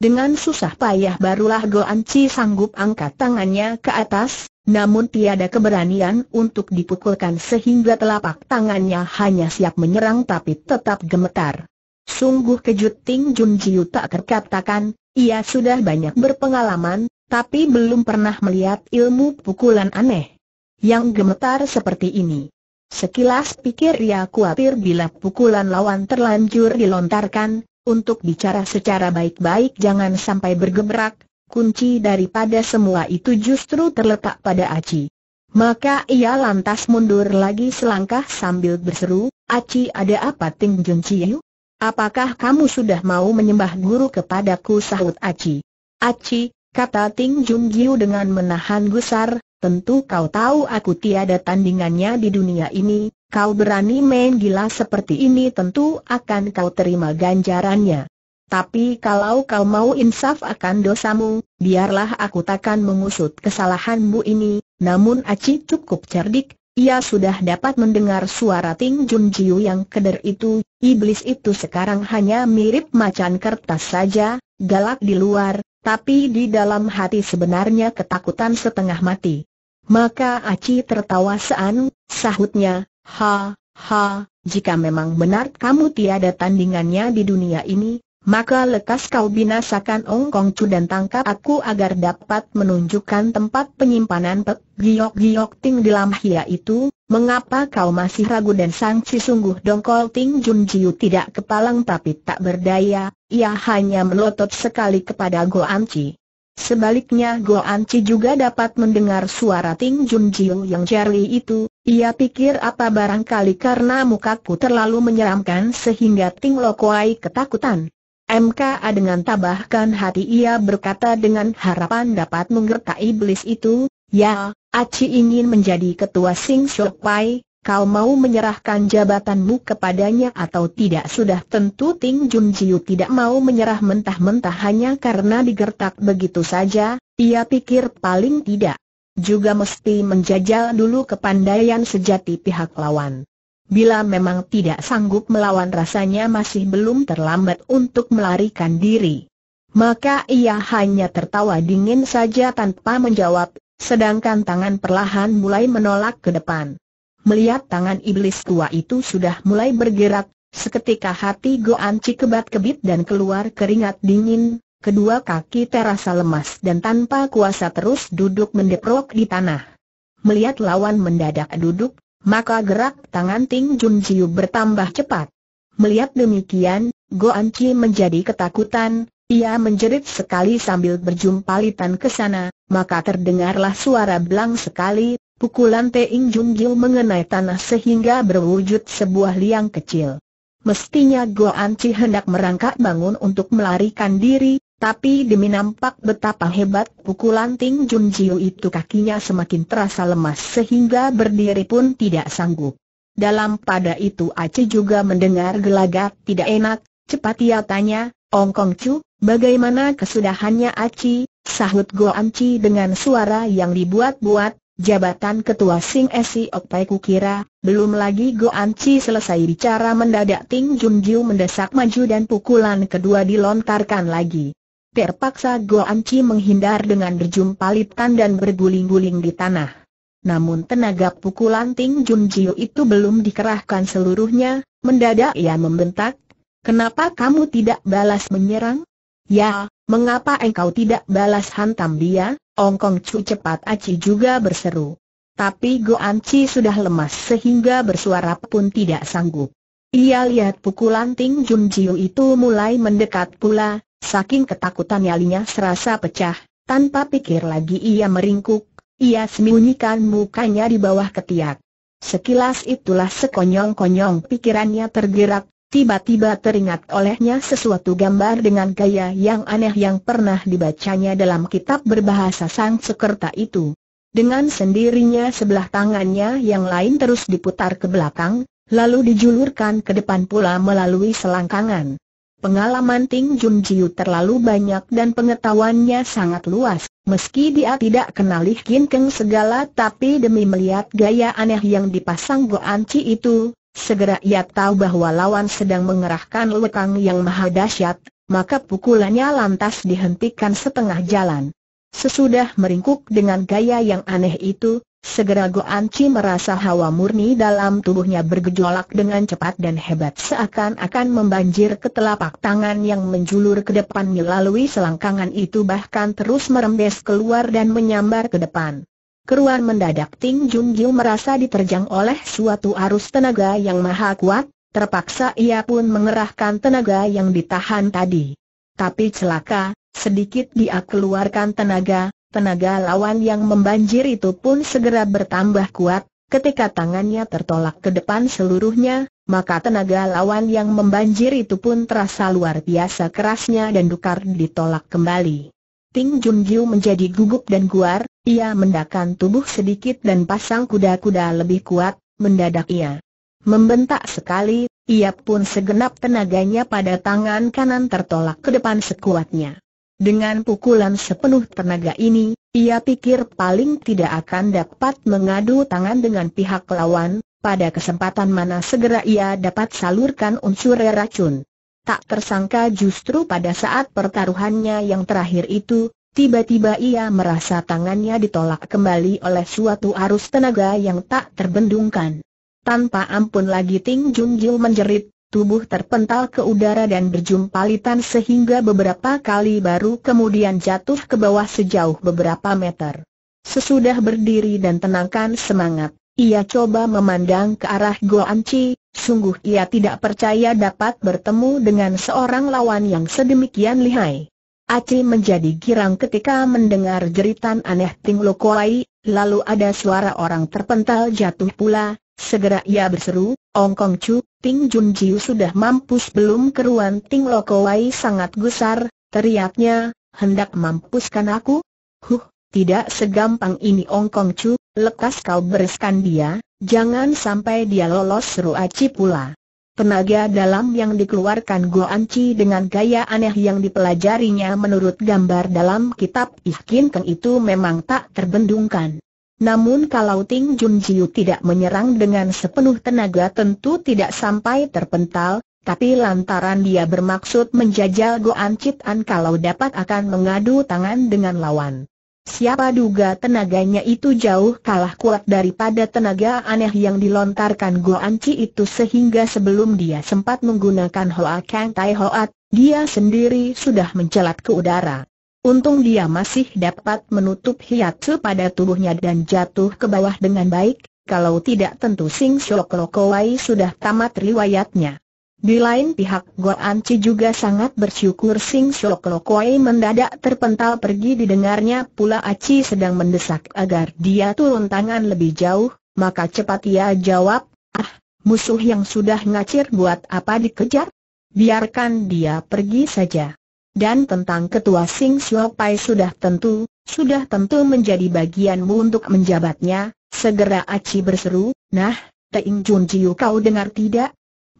Dengan susah payah barulah Goan Chi sanggup angkat tangannya ke atas, namun tiada keberanian untuk dipukulkan sehingga telapak tangannya hanya siap menyerang tapi tetap gemetar. Sungguh kejut Ting Jun Jiu tak terkatakan, ia sudah banyak berpengalaman, tapi belum pernah melihat ilmu pukulan aneh yang gemetar seperti ini. Sekilas pikir ia khawatir bila pukulan lawan terlanjur dilontarkan, untuk bicara secara baik-baik jangan sampai bergerak. kunci daripada semua itu justru terletak pada Aci. Maka ia lantas mundur lagi selangkah sambil berseru, Aci ada apa Ting Jun Ciu? Apakah kamu sudah mau menyembah guru kepadaku sahut Aci? Aci, kata Ting Jun Ciu dengan menahan gusar, tentu kau tahu aku tiada tandingannya di dunia ini, Kau berani main gila seperti ini tentu akan kau terima ganjarannya. Tapi kalau kau mau insaf akan dosamu, biarlah aku takkan mengusut kesalahanmu ini. Namun Aci cukup cerdik, ia sudah dapat mendengar suara Ting Jun Jiu yang keder itu. Iblis itu sekarang hanya mirip macan kertas saja, galak di luar, tapi di dalam hati sebenarnya ketakutan setengah mati. Maka Aci tertawa sean, sahutnya, Ha, ha, jika memang benar kamu tiada tandingannya di dunia ini, maka lekas kau binasakan Ong Kong Chu dan tangkap aku agar dapat menunjukkan tempat penyimpanan Pek Giok Giok Ting di Lam Hia itu, mengapa kau masih ragu dan sangsi sungguh dongkol Ting Jun Jiu tidak kepalang tapi tak berdaya, ia hanya melotot sekali kepada Go Anci. Sebaliknya Go Anci juga dapat mendengar suara Ting Jun Jiu yang jeli itu, ia pikir apa barangkali karena mukaku terlalu menyeramkan sehingga Ting Lokuai ketakutan. MKA dengan tabahkan hati ia berkata dengan harapan dapat menggertak iblis itu, Ya, Aci ingin menjadi ketua Sing Shok Pai, kau mau menyerahkan jabatanmu kepadanya atau tidak sudah tentu Ting Jun Jiu tidak mau menyerah mentah-mentah hanya karena digertak begitu saja, ia pikir paling tidak juga mesti menjajal dulu kepandaian sejati pihak lawan. Bila memang tidak sanggup melawan rasanya masih belum terlambat untuk melarikan diri. Maka ia hanya tertawa dingin saja tanpa menjawab, sedangkan tangan perlahan mulai menolak ke depan. Melihat tangan iblis tua itu sudah mulai bergerak, seketika hati Goan kebat kebit dan keluar keringat dingin, kedua kaki terasa lemas dan tanpa kuasa terus duduk mendeprok di tanah. Melihat lawan mendadak duduk, maka gerak tangan Ting Jun Jiu bertambah cepat. Melihat demikian, Goan Chi menjadi ketakutan, ia menjerit sekali sambil berjumpalitan ke sana, maka terdengarlah suara belang sekali, pukulan Ting Jun mengenai tanah sehingga berwujud sebuah liang kecil. Mestinya Goan Chi hendak merangkak bangun untuk melarikan diri, tapi demi nampak betapa hebat pukulan Ting Jun Jiu itu kakinya semakin terasa lemas sehingga berdiri pun tidak sanggup. Dalam pada itu Aceh juga mendengar gelagat tidak enak, cepat ia tanya, Ong Kong Chu, bagaimana kesudahannya Aci? Sahut Go Anci dengan suara yang dibuat-buat, jabatan ketua Sing Esi Okpai kukira, belum lagi Go Anci selesai bicara mendadak Ting Jun Jiu mendesak maju dan pukulan kedua dilontarkan lagi. Terpaksa Goanci menghindar dengan palitan dan berguling-guling di tanah. Namun tenaga pukulan Ting Jun Jiu itu belum dikerahkan seluruhnya, mendadak ia membentak, Kenapa kamu tidak balas menyerang? Ya, mengapa engkau tidak balas hantam dia? Ongkong Chu cepat aci juga berseru. Tapi Goanci Chi sudah lemas sehingga bersuara pun tidak sanggup. Ia lihat pukulan Ting Jun Jiu itu mulai mendekat pula, Saking ketakutan nyalinya serasa pecah, tanpa pikir lagi ia meringkuk, ia sembunyikan mukanya di bawah ketiak. Sekilas itulah sekonyong-konyong pikirannya tergerak, tiba-tiba teringat olehnya sesuatu gambar dengan gaya yang aneh yang pernah dibacanya dalam kitab berbahasa Sang Sekerta itu. Dengan sendirinya sebelah tangannya yang lain terus diputar ke belakang, lalu dijulurkan ke depan pula melalui selangkangan. Pengalaman Ting Jun Jiu terlalu banyak dan pengetahuannya sangat luas, meski dia tidak kenal Lih Kin Keng segala tapi demi melihat gaya aneh yang dipasang An Chi itu, segera ia tahu bahwa lawan sedang mengerahkan lekang yang maha dahsyat, maka pukulannya lantas dihentikan setengah jalan. Sesudah meringkuk dengan gaya yang aneh itu, Segera Chi merasa hawa murni dalam tubuhnya bergejolak dengan cepat dan hebat seakan-akan membanjir ke telapak tangan yang menjulur ke depan melalui selangkangan itu bahkan terus merembes keluar dan menyambar ke depan. Keruan mendadak Ting Jun Gil merasa diterjang oleh suatu arus tenaga yang maha kuat, terpaksa ia pun mengerahkan tenaga yang ditahan tadi. Tapi celaka, sedikit dia keluarkan tenaga, Tenaga lawan yang membanjir itu pun segera bertambah kuat, ketika tangannya tertolak ke depan seluruhnya, maka tenaga lawan yang membanjir itu pun terasa luar biasa kerasnya dan Dukar ditolak kembali. Ting Jiu menjadi gugup dan guar, ia mendakan tubuh sedikit dan pasang kuda-kuda lebih kuat, mendadak ia membentak sekali, ia pun segenap tenaganya pada tangan kanan tertolak ke depan sekuatnya. Dengan pukulan sepenuh tenaga ini, ia pikir paling tidak akan dapat mengadu tangan dengan pihak lawan, pada kesempatan mana segera ia dapat salurkan unsur racun. Tak tersangka justru pada saat pertaruhannya yang terakhir itu, tiba-tiba ia merasa tangannya ditolak kembali oleh suatu arus tenaga yang tak terbendungkan. Tanpa ampun lagi Ting Jun Jil menjerit, tubuh terpental ke udara dan berjumpalitan sehingga beberapa kali baru kemudian jatuh ke bawah sejauh beberapa meter. Sesudah berdiri dan tenangkan semangat, ia coba memandang ke arah Anci. sungguh ia tidak percaya dapat bertemu dengan seorang lawan yang sedemikian lihai. Aci menjadi girang ketika mendengar jeritan aneh Ting Lokoai, lalu ada suara orang terpental jatuh pula, segera ia berseru, Ong Kong Chu, Ping Jun Jiu sudah mampus belum keruan Ting Loko Wai sangat gusar, teriaknya, hendak mampuskan aku? Huh, tidak segampang ini Ong Kong Chu, lekas kau bereskan dia, jangan sampai dia lolos seru aci pula. Tenaga dalam yang dikeluarkan Goan Anci dengan gaya aneh yang dipelajarinya menurut gambar dalam kitab Kin Keng itu memang tak terbendungkan. Namun kalau Ting Jun Jiu tidak menyerang dengan sepenuh tenaga tentu tidak sampai terpental, tapi lantaran dia bermaksud menjajal Goan Chit An kalau dapat akan mengadu tangan dengan lawan. Siapa duga tenaganya itu jauh kalah kuat daripada tenaga aneh yang dilontarkan Goan Chi itu sehingga sebelum dia sempat menggunakan Hoa Kang Tai Hoat, dia sendiri sudah mencelat ke udara. Untung dia masih dapat menutup hiatsu pada tubuhnya dan jatuh ke bawah dengan baik, kalau tidak tentu Sing Shok Lokowai sudah tamat riwayatnya. Di lain pihak Gor Chi juga sangat bersyukur Sing Shok Lokowai mendadak terpental pergi didengarnya pula Aci sedang mendesak agar dia turun tangan lebih jauh, maka cepat ia jawab, ah, musuh yang sudah ngacir buat apa dikejar? Biarkan dia pergi saja. Dan tentang ketua Sing Xiao Pai sudah tentu, sudah tentu menjadi bagianmu untuk menjabatnya, segera Aci berseru, nah, Teing Jun Jiu kau dengar tidak?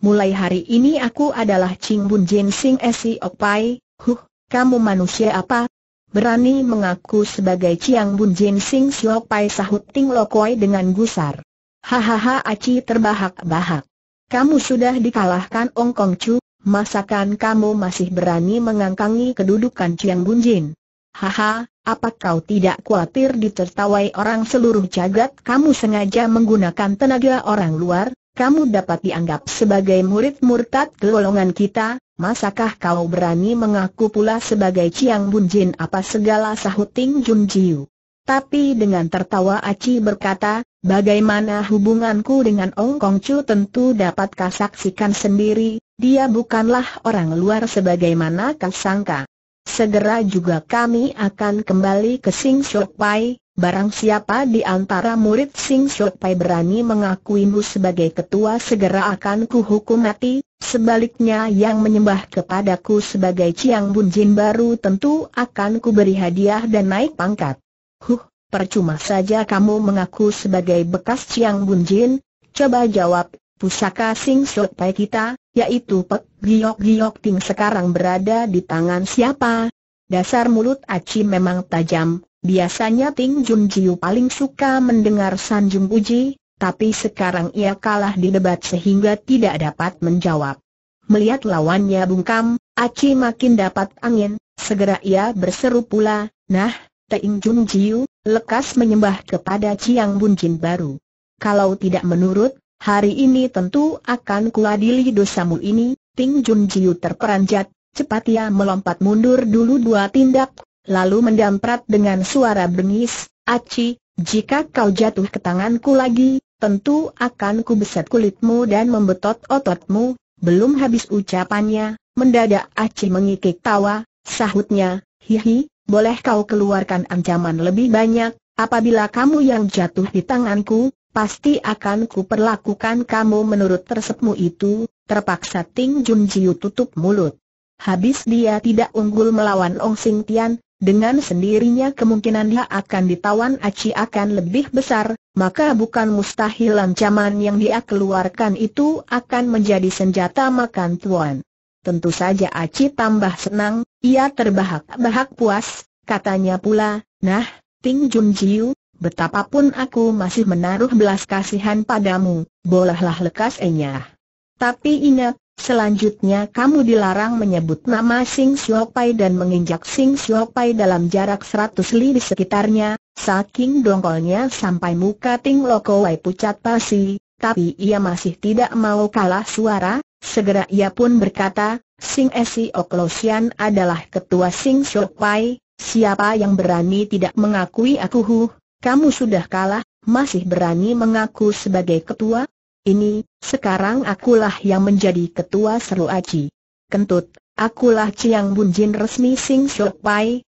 Mulai hari ini aku adalah Ching Bun Jin Sing Xiao Pai, huh, kamu manusia apa? Berani mengaku sebagai Chiang Bun Jin Sing Xiao Pai sahut Ting Lokoi dengan gusar. Hahaha Aci terbahak-bahak. Kamu sudah dikalahkan Ong Kong Chu, masakan kamu masih berani mengangkangi kedudukan Ciang Bunjin? Haha, apa kau tidak khawatir ditertawai orang seluruh jagat kamu sengaja menggunakan tenaga orang luar? Kamu dapat dianggap sebagai murid murtad golongan kita, masakah kau berani mengaku pula sebagai Ciang Bunjin apa segala sahut Ting Jun Jiu? Tapi dengan tertawa Aci berkata, bagaimana hubunganku dengan Ong Kong Chu tentu dapat saksikan sendiri, dia bukanlah orang luar sebagaimana kau sangka. Segera juga kami akan kembali ke Sing Shok Pai, barang siapa di antara murid Sing Shok Pai berani mengakuimu sebagai ketua segera akan kuhukum mati, sebaliknya yang menyembah kepadaku sebagai Chiang Jin baru tentu akan kuberi hadiah dan naik pangkat. Huh, percuma saja kamu mengaku sebagai bekas Chiang Bun Jin, coba jawab, pusaka Sing Sot Pai kita, yaitu Pek Giok Giok Ting sekarang berada di tangan siapa? Dasar mulut Aci memang tajam, biasanya Ting Jun Jiu paling suka mendengar sanjung puji, tapi sekarang ia kalah di debat sehingga tidak dapat menjawab. Melihat lawannya bungkam, Aci makin dapat angin, segera ia berseru pula, Nah, Teng Jun Jiu, lekas menyembah kepada Ciang Bun Jin baru. Kalau tidak menurut, hari ini tentu akan kuadili dosamu ini, Ting Jun Jiu terperanjat, cepat ia melompat mundur dulu dua tindak, lalu mendamprat dengan suara bengis, Aci, jika kau jatuh ke tanganku lagi, tentu akan kubeset kulitmu dan membetot ototmu, belum habis ucapannya, mendadak Aci mengikik tawa, sahutnya, hihi, boleh kau keluarkan ancaman lebih banyak, apabila kamu yang jatuh di tanganku, pasti akan kuperlakukan kamu menurut tersepmu itu, terpaksa Ting Jun Jiu tutup mulut. Habis dia tidak unggul melawan Ong Sing Tian, dengan sendirinya kemungkinan dia akan ditawan aci akan lebih besar, maka bukan mustahil ancaman yang dia keluarkan itu akan menjadi senjata makan tuan. Tentu saja Aci tambah senang, ia terbahak-bahak puas, katanya pula, nah, Ting Jun Jiu, betapapun aku masih menaruh belas kasihan padamu, bolehlah lekas enyah. Tapi ingat, selanjutnya kamu dilarang menyebut nama Sing Siopai dan menginjak Sing Siopai dalam jarak seratus li di sekitarnya, saking dongkolnya sampai muka Ting Lokowai pucat pasi, tapi ia masih tidak mau kalah suara, Segera ia pun berkata, Sing Esi Oklosian adalah ketua Sing Shok siapa yang berani tidak mengakui aku huh, kamu sudah kalah, masih berani mengaku sebagai ketua? Ini, sekarang akulah yang menjadi ketua seru Aci. Kentut, akulah Ciang Bunjin resmi Sing Shok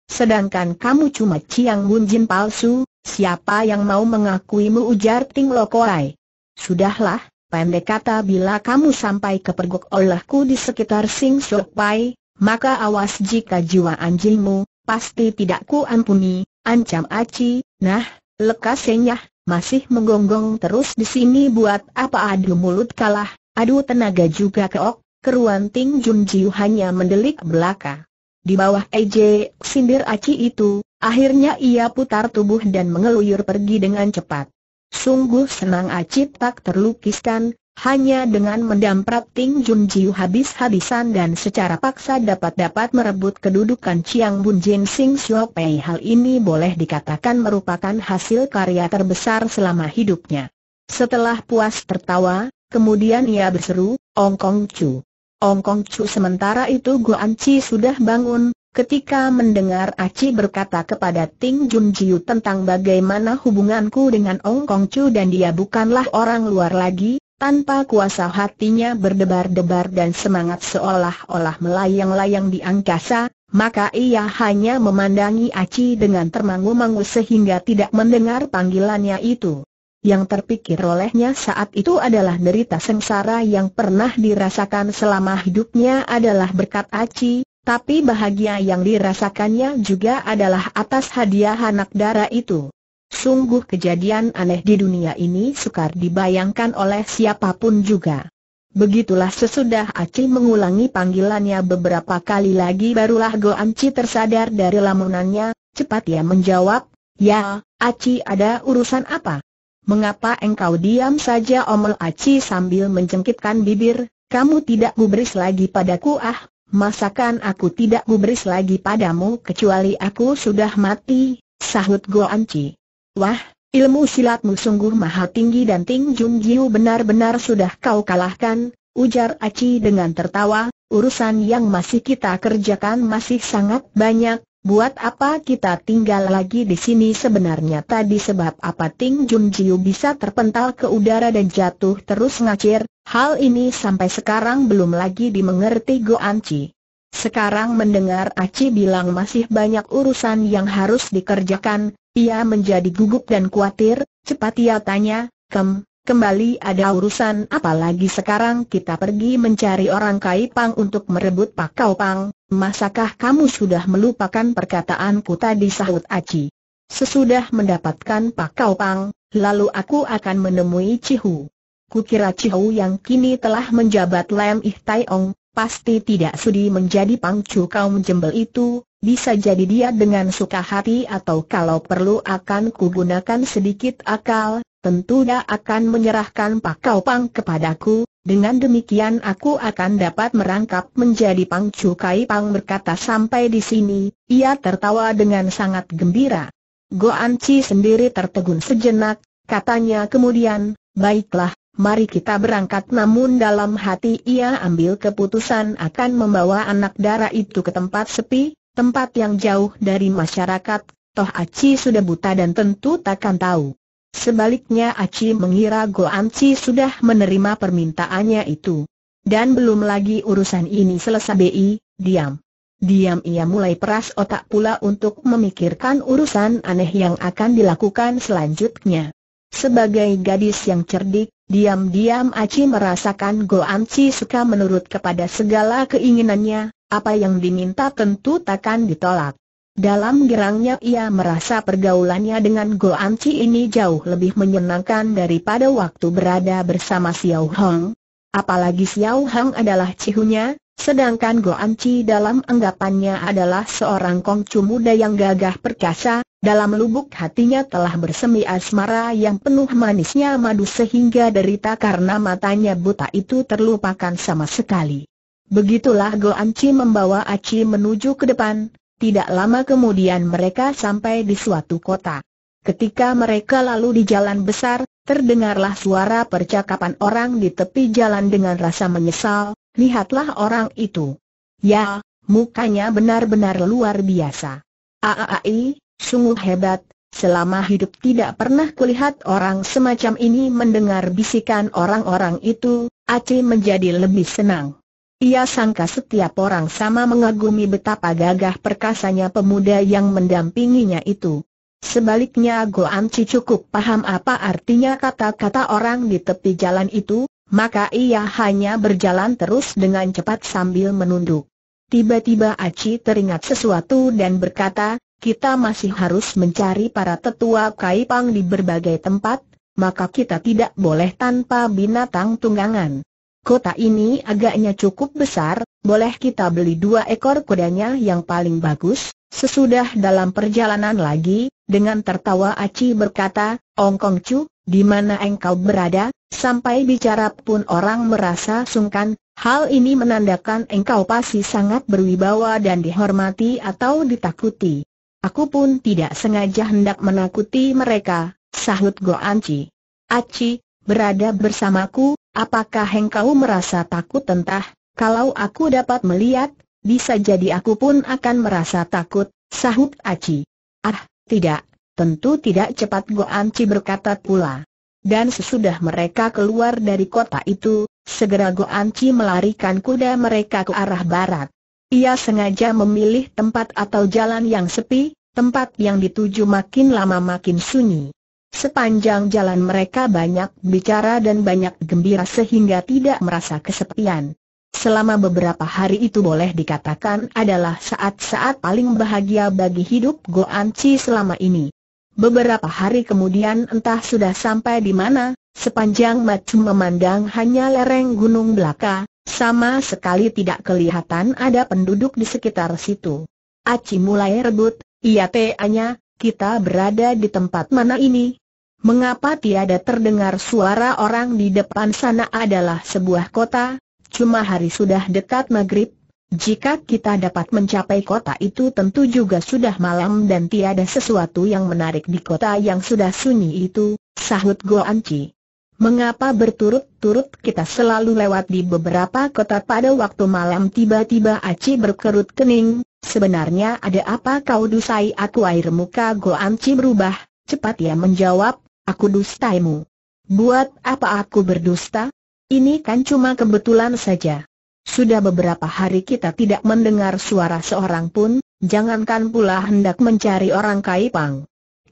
sedangkan kamu cuma Ciang Bunjin palsu, siapa yang mau mengakuimu ujar Ting Lokoai? Sudahlah, Pendek kata bila kamu sampai ke kepergok olahku di sekitar Sing Shok Pai, maka awas jika jiwa anjingmu, pasti tidak ku ampuni, ancam Aci, nah, lekas senyah, masih menggonggong terus di sini buat apa adu mulut kalah, adu tenaga juga keok, keruan Ting Jun Jiu hanya mendelik belaka. Di bawah EJ, sindir Aci itu, akhirnya ia putar tubuh dan mengeluyur pergi dengan cepat. Sungguh senang Acip tak terlukiskan, hanya dengan mendamprat Ting Jun Jiu habis-habisan dan secara paksa dapat-dapat merebut kedudukan Chiang Bun Jin Sing Siu Pei hal ini boleh dikatakan merupakan hasil karya terbesar selama hidupnya. Setelah puas tertawa, kemudian ia berseru, Ong Kong Chu. Ong Kong Chu sementara itu Guan Chi sudah bangun, Ketika mendengar Aci berkata kepada Ting Jun Jiu tentang bagaimana hubunganku dengan Ong Kong Chu dan dia bukanlah orang luar lagi, tanpa kuasa hatinya berdebar-debar dan semangat seolah-olah melayang-layang di angkasa, maka ia hanya memandangi Aci dengan termangu-mangu sehingga tidak mendengar panggilannya itu. Yang terpikir olehnya saat itu adalah derita sengsara yang pernah dirasakan selama hidupnya adalah berkat Aci, tapi bahagia yang dirasakannya juga adalah atas hadiah anak dara itu. Sungguh kejadian aneh di dunia ini sukar dibayangkan oleh siapapun juga. Begitulah sesudah Aci mengulangi panggilannya beberapa kali lagi barulah Go Anci tersadar dari lamunannya, cepat ia menjawab, Ya, Aci ada urusan apa? Mengapa engkau diam saja omel Aci sambil menjengkitkan bibir, kamu tidak gubris lagi padaku ah, Masakan aku tidak gubris lagi padamu kecuali aku sudah mati, sahut Anci. Wah, ilmu silatmu sungguh mahal tinggi dan Ting Jung Jiu benar-benar sudah kau kalahkan, ujar Aci dengan tertawa, urusan yang masih kita kerjakan masih sangat banyak, buat apa kita tinggal lagi di sini sebenarnya tadi sebab apa Ting Jung Jiu bisa terpental ke udara dan jatuh terus ngacir, Hal ini sampai sekarang belum lagi dimengerti Go Anci. Sekarang mendengar Aci bilang masih banyak urusan yang harus dikerjakan, ia menjadi gugup dan khawatir, cepat ia tanya, Kem, kembali ada urusan apalagi sekarang kita pergi mencari orang Kai Pang untuk merebut Pakau Pang, masakah kamu sudah melupakan perkataanku tadi sahut Aci. Sesudah mendapatkan Pakau Pang, lalu aku akan menemui Cihu. Kukira Chiu yang kini telah menjabat Lam Ih Tai Ong, pasti tidak sudi menjadi pangcu kaum jembel itu, bisa jadi dia dengan suka hati atau kalau perlu akan kugunakan sedikit akal, tentu dia akan menyerahkan Pak Kau Pang kepadaku, dengan demikian aku akan dapat merangkap menjadi pangcu Kai Pang berkata sampai di sini, ia tertawa dengan sangat gembira. Go Anci sendiri tertegun sejenak, katanya kemudian, baiklah, mari kita berangkat namun dalam hati ia ambil keputusan akan membawa anak darah itu ke tempat sepi, tempat yang jauh dari masyarakat, toh Aci sudah buta dan tentu takkan tahu. Sebaliknya Aci mengira Goanci sudah menerima permintaannya itu. Dan belum lagi urusan ini selesai BI, diam. Diam ia mulai peras otak pula untuk memikirkan urusan aneh yang akan dilakukan selanjutnya. Sebagai gadis yang cerdik, Diam-diam Aci merasakan Goan Chi suka menurut kepada segala keinginannya, apa yang diminta tentu takkan ditolak. Dalam gerangnya ia merasa pergaulannya dengan Goan Chi ini jauh lebih menyenangkan daripada waktu berada bersama Xiao Hong. Apalagi Xiao Hong adalah cihunya, Sedangkan Goan Chi dalam anggapannya adalah seorang kongcu muda yang gagah perkasa, dalam lubuk hatinya telah bersemi asmara yang penuh manisnya madu sehingga derita karena matanya buta itu terlupakan sama sekali. Begitulah Goan Chi membawa Aci menuju ke depan, tidak lama kemudian mereka sampai di suatu kota. Ketika mereka lalu di jalan besar, Terdengarlah suara percakapan orang di tepi jalan dengan rasa menyesal, lihatlah orang itu. Ya, mukanya benar-benar luar biasa. Aai, sungguh hebat, selama hidup tidak pernah kulihat orang semacam ini mendengar bisikan orang-orang itu, Aci menjadi lebih senang. Ia sangka setiap orang sama mengagumi betapa gagah perkasanya pemuda yang mendampinginya itu. Sebaliknya Goan Anci cukup paham apa artinya kata-kata orang di tepi jalan itu, maka ia hanya berjalan terus dengan cepat sambil menunduk. Tiba-tiba Aci teringat sesuatu dan berkata, kita masih harus mencari para tetua kaipang di berbagai tempat, maka kita tidak boleh tanpa binatang tunggangan. Kota ini agaknya cukup besar, boleh kita beli dua ekor kudanya yang paling bagus, Sesudah dalam perjalanan lagi, dengan tertawa aci berkata, Ong Kong Chu, di mana engkau berada, sampai bicara pun orang merasa sungkan, hal ini menandakan engkau pasti sangat berwibawa dan dihormati atau ditakuti. Aku pun tidak sengaja hendak menakuti mereka, sahut Go Anci. Aci, berada bersamaku, apakah engkau merasa takut entah, kalau aku dapat melihat, bisa jadi aku pun akan merasa takut, sahut Aci. Ah, tidak, tentu tidak cepat Goanci berkata pula. Dan sesudah mereka keluar dari kota itu, segera Goanci melarikan kuda mereka ke arah barat. Ia sengaja memilih tempat atau jalan yang sepi, tempat yang dituju makin lama makin sunyi. Sepanjang jalan mereka banyak bicara dan banyak gembira sehingga tidak merasa kesepian. Selama beberapa hari itu boleh dikatakan adalah saat-saat paling bahagia bagi hidup Go Chi selama ini. Beberapa hari kemudian entah sudah sampai di mana, sepanjang macam memandang hanya lereng gunung belaka, sama sekali tidak kelihatan ada penduduk di sekitar situ. Aci mulai rebut, iya teh Anya, kita berada di tempat mana ini? Mengapa tiada terdengar suara orang di depan sana adalah sebuah kota, Cuma hari sudah dekat maghrib, jika kita dapat mencapai kota itu tentu juga sudah malam dan tiada sesuatu yang menarik di kota yang sudah sunyi itu, sahut Goanci. Mengapa berturut-turut kita selalu lewat di beberapa kota pada waktu malam tiba-tiba Aci berkerut kening, sebenarnya ada apa kau dusai aku air muka Goanci berubah, cepat ia menjawab, aku dustaimu. Buat apa aku berdusta? Ini kan cuma kebetulan saja. Sudah beberapa hari kita tidak mendengar suara seorang pun, jangankan pula hendak mencari orang Kaipang.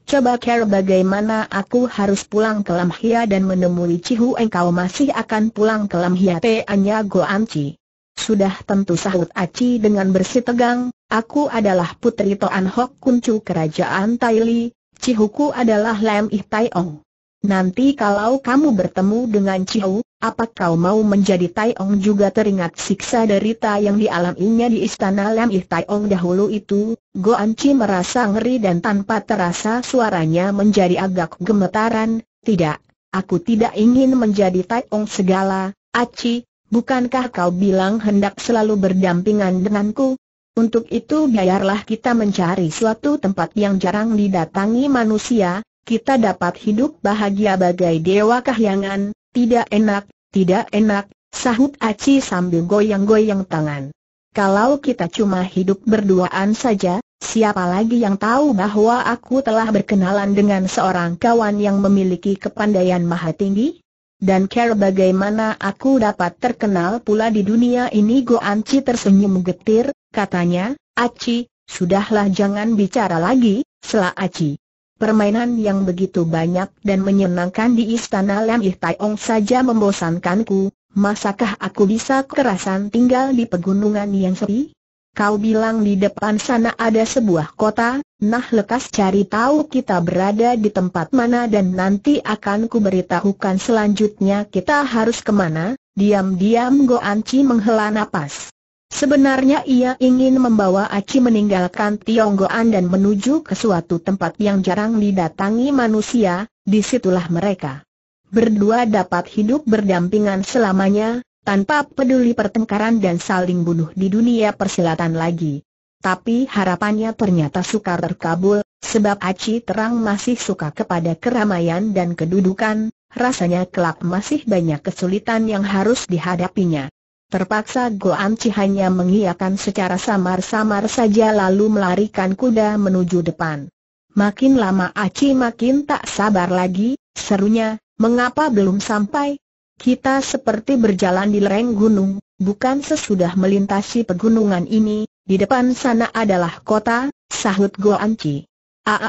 Coba care bagaimana aku harus pulang ke Lam dan menemui Cihu engkau masih akan pulang ke Lam Hia anya Go Anci. Sudah tentu sahut Aci dengan bersih tegang, aku adalah putri Toan Hok Kuncu Kerajaan Taili, Cihuku adalah Lam Ih Tai Ong. Nanti kalau kamu bertemu dengan Chiu, apa kau mau menjadi Taiong juga teringat siksa derita yang dialaminya di istana Lam Ih Taiong dahulu itu? An Chi merasa ngeri dan tanpa terasa suaranya menjadi agak gemetaran. Tidak, aku tidak ingin menjadi Taiong segala. Aci, bukankah kau bilang hendak selalu berdampingan denganku? Untuk itu biarlah kita mencari suatu tempat yang jarang didatangi manusia, kita dapat hidup bahagia bagai dewa kahyangan, tidak enak, tidak enak, sahut Aci sambil goyang-goyang tangan. Kalau kita cuma hidup berduaan saja, siapa lagi yang tahu bahwa aku telah berkenalan dengan seorang kawan yang memiliki kepandaian maha tinggi? Dan care bagaimana aku dapat terkenal pula di dunia ini Go Anci tersenyum getir, katanya, Aci, sudahlah jangan bicara lagi, Sela Aci. Permainan yang begitu banyak dan menyenangkan di istana Lam Ih Ong saja membosankanku, masakah aku bisa kerasan tinggal di pegunungan yang sepi? Kau bilang di depan sana ada sebuah kota, nah lekas cari tahu kita berada di tempat mana dan nanti akan kuberitahukan selanjutnya kita harus kemana, diam-diam Go Anci menghela napas. Sebenarnya ia ingin membawa Aci meninggalkan Tionggoan dan menuju ke suatu tempat yang jarang didatangi manusia, disitulah mereka berdua dapat hidup berdampingan selamanya, tanpa peduli pertengkaran dan saling bunuh di dunia persilatan lagi. Tapi harapannya ternyata sukar terkabul, sebab Aci Terang masih suka kepada keramaian dan kedudukan, rasanya kelak masih banyak kesulitan yang harus dihadapinya. Terpaksa Goanci hanya mengiyakan secara samar-samar saja lalu melarikan kuda menuju depan. Makin lama Aci makin tak sabar lagi, serunya, mengapa belum sampai? Kita seperti berjalan di lereng gunung, bukan sesudah melintasi pegunungan ini, di depan sana adalah kota, sahut Goanci.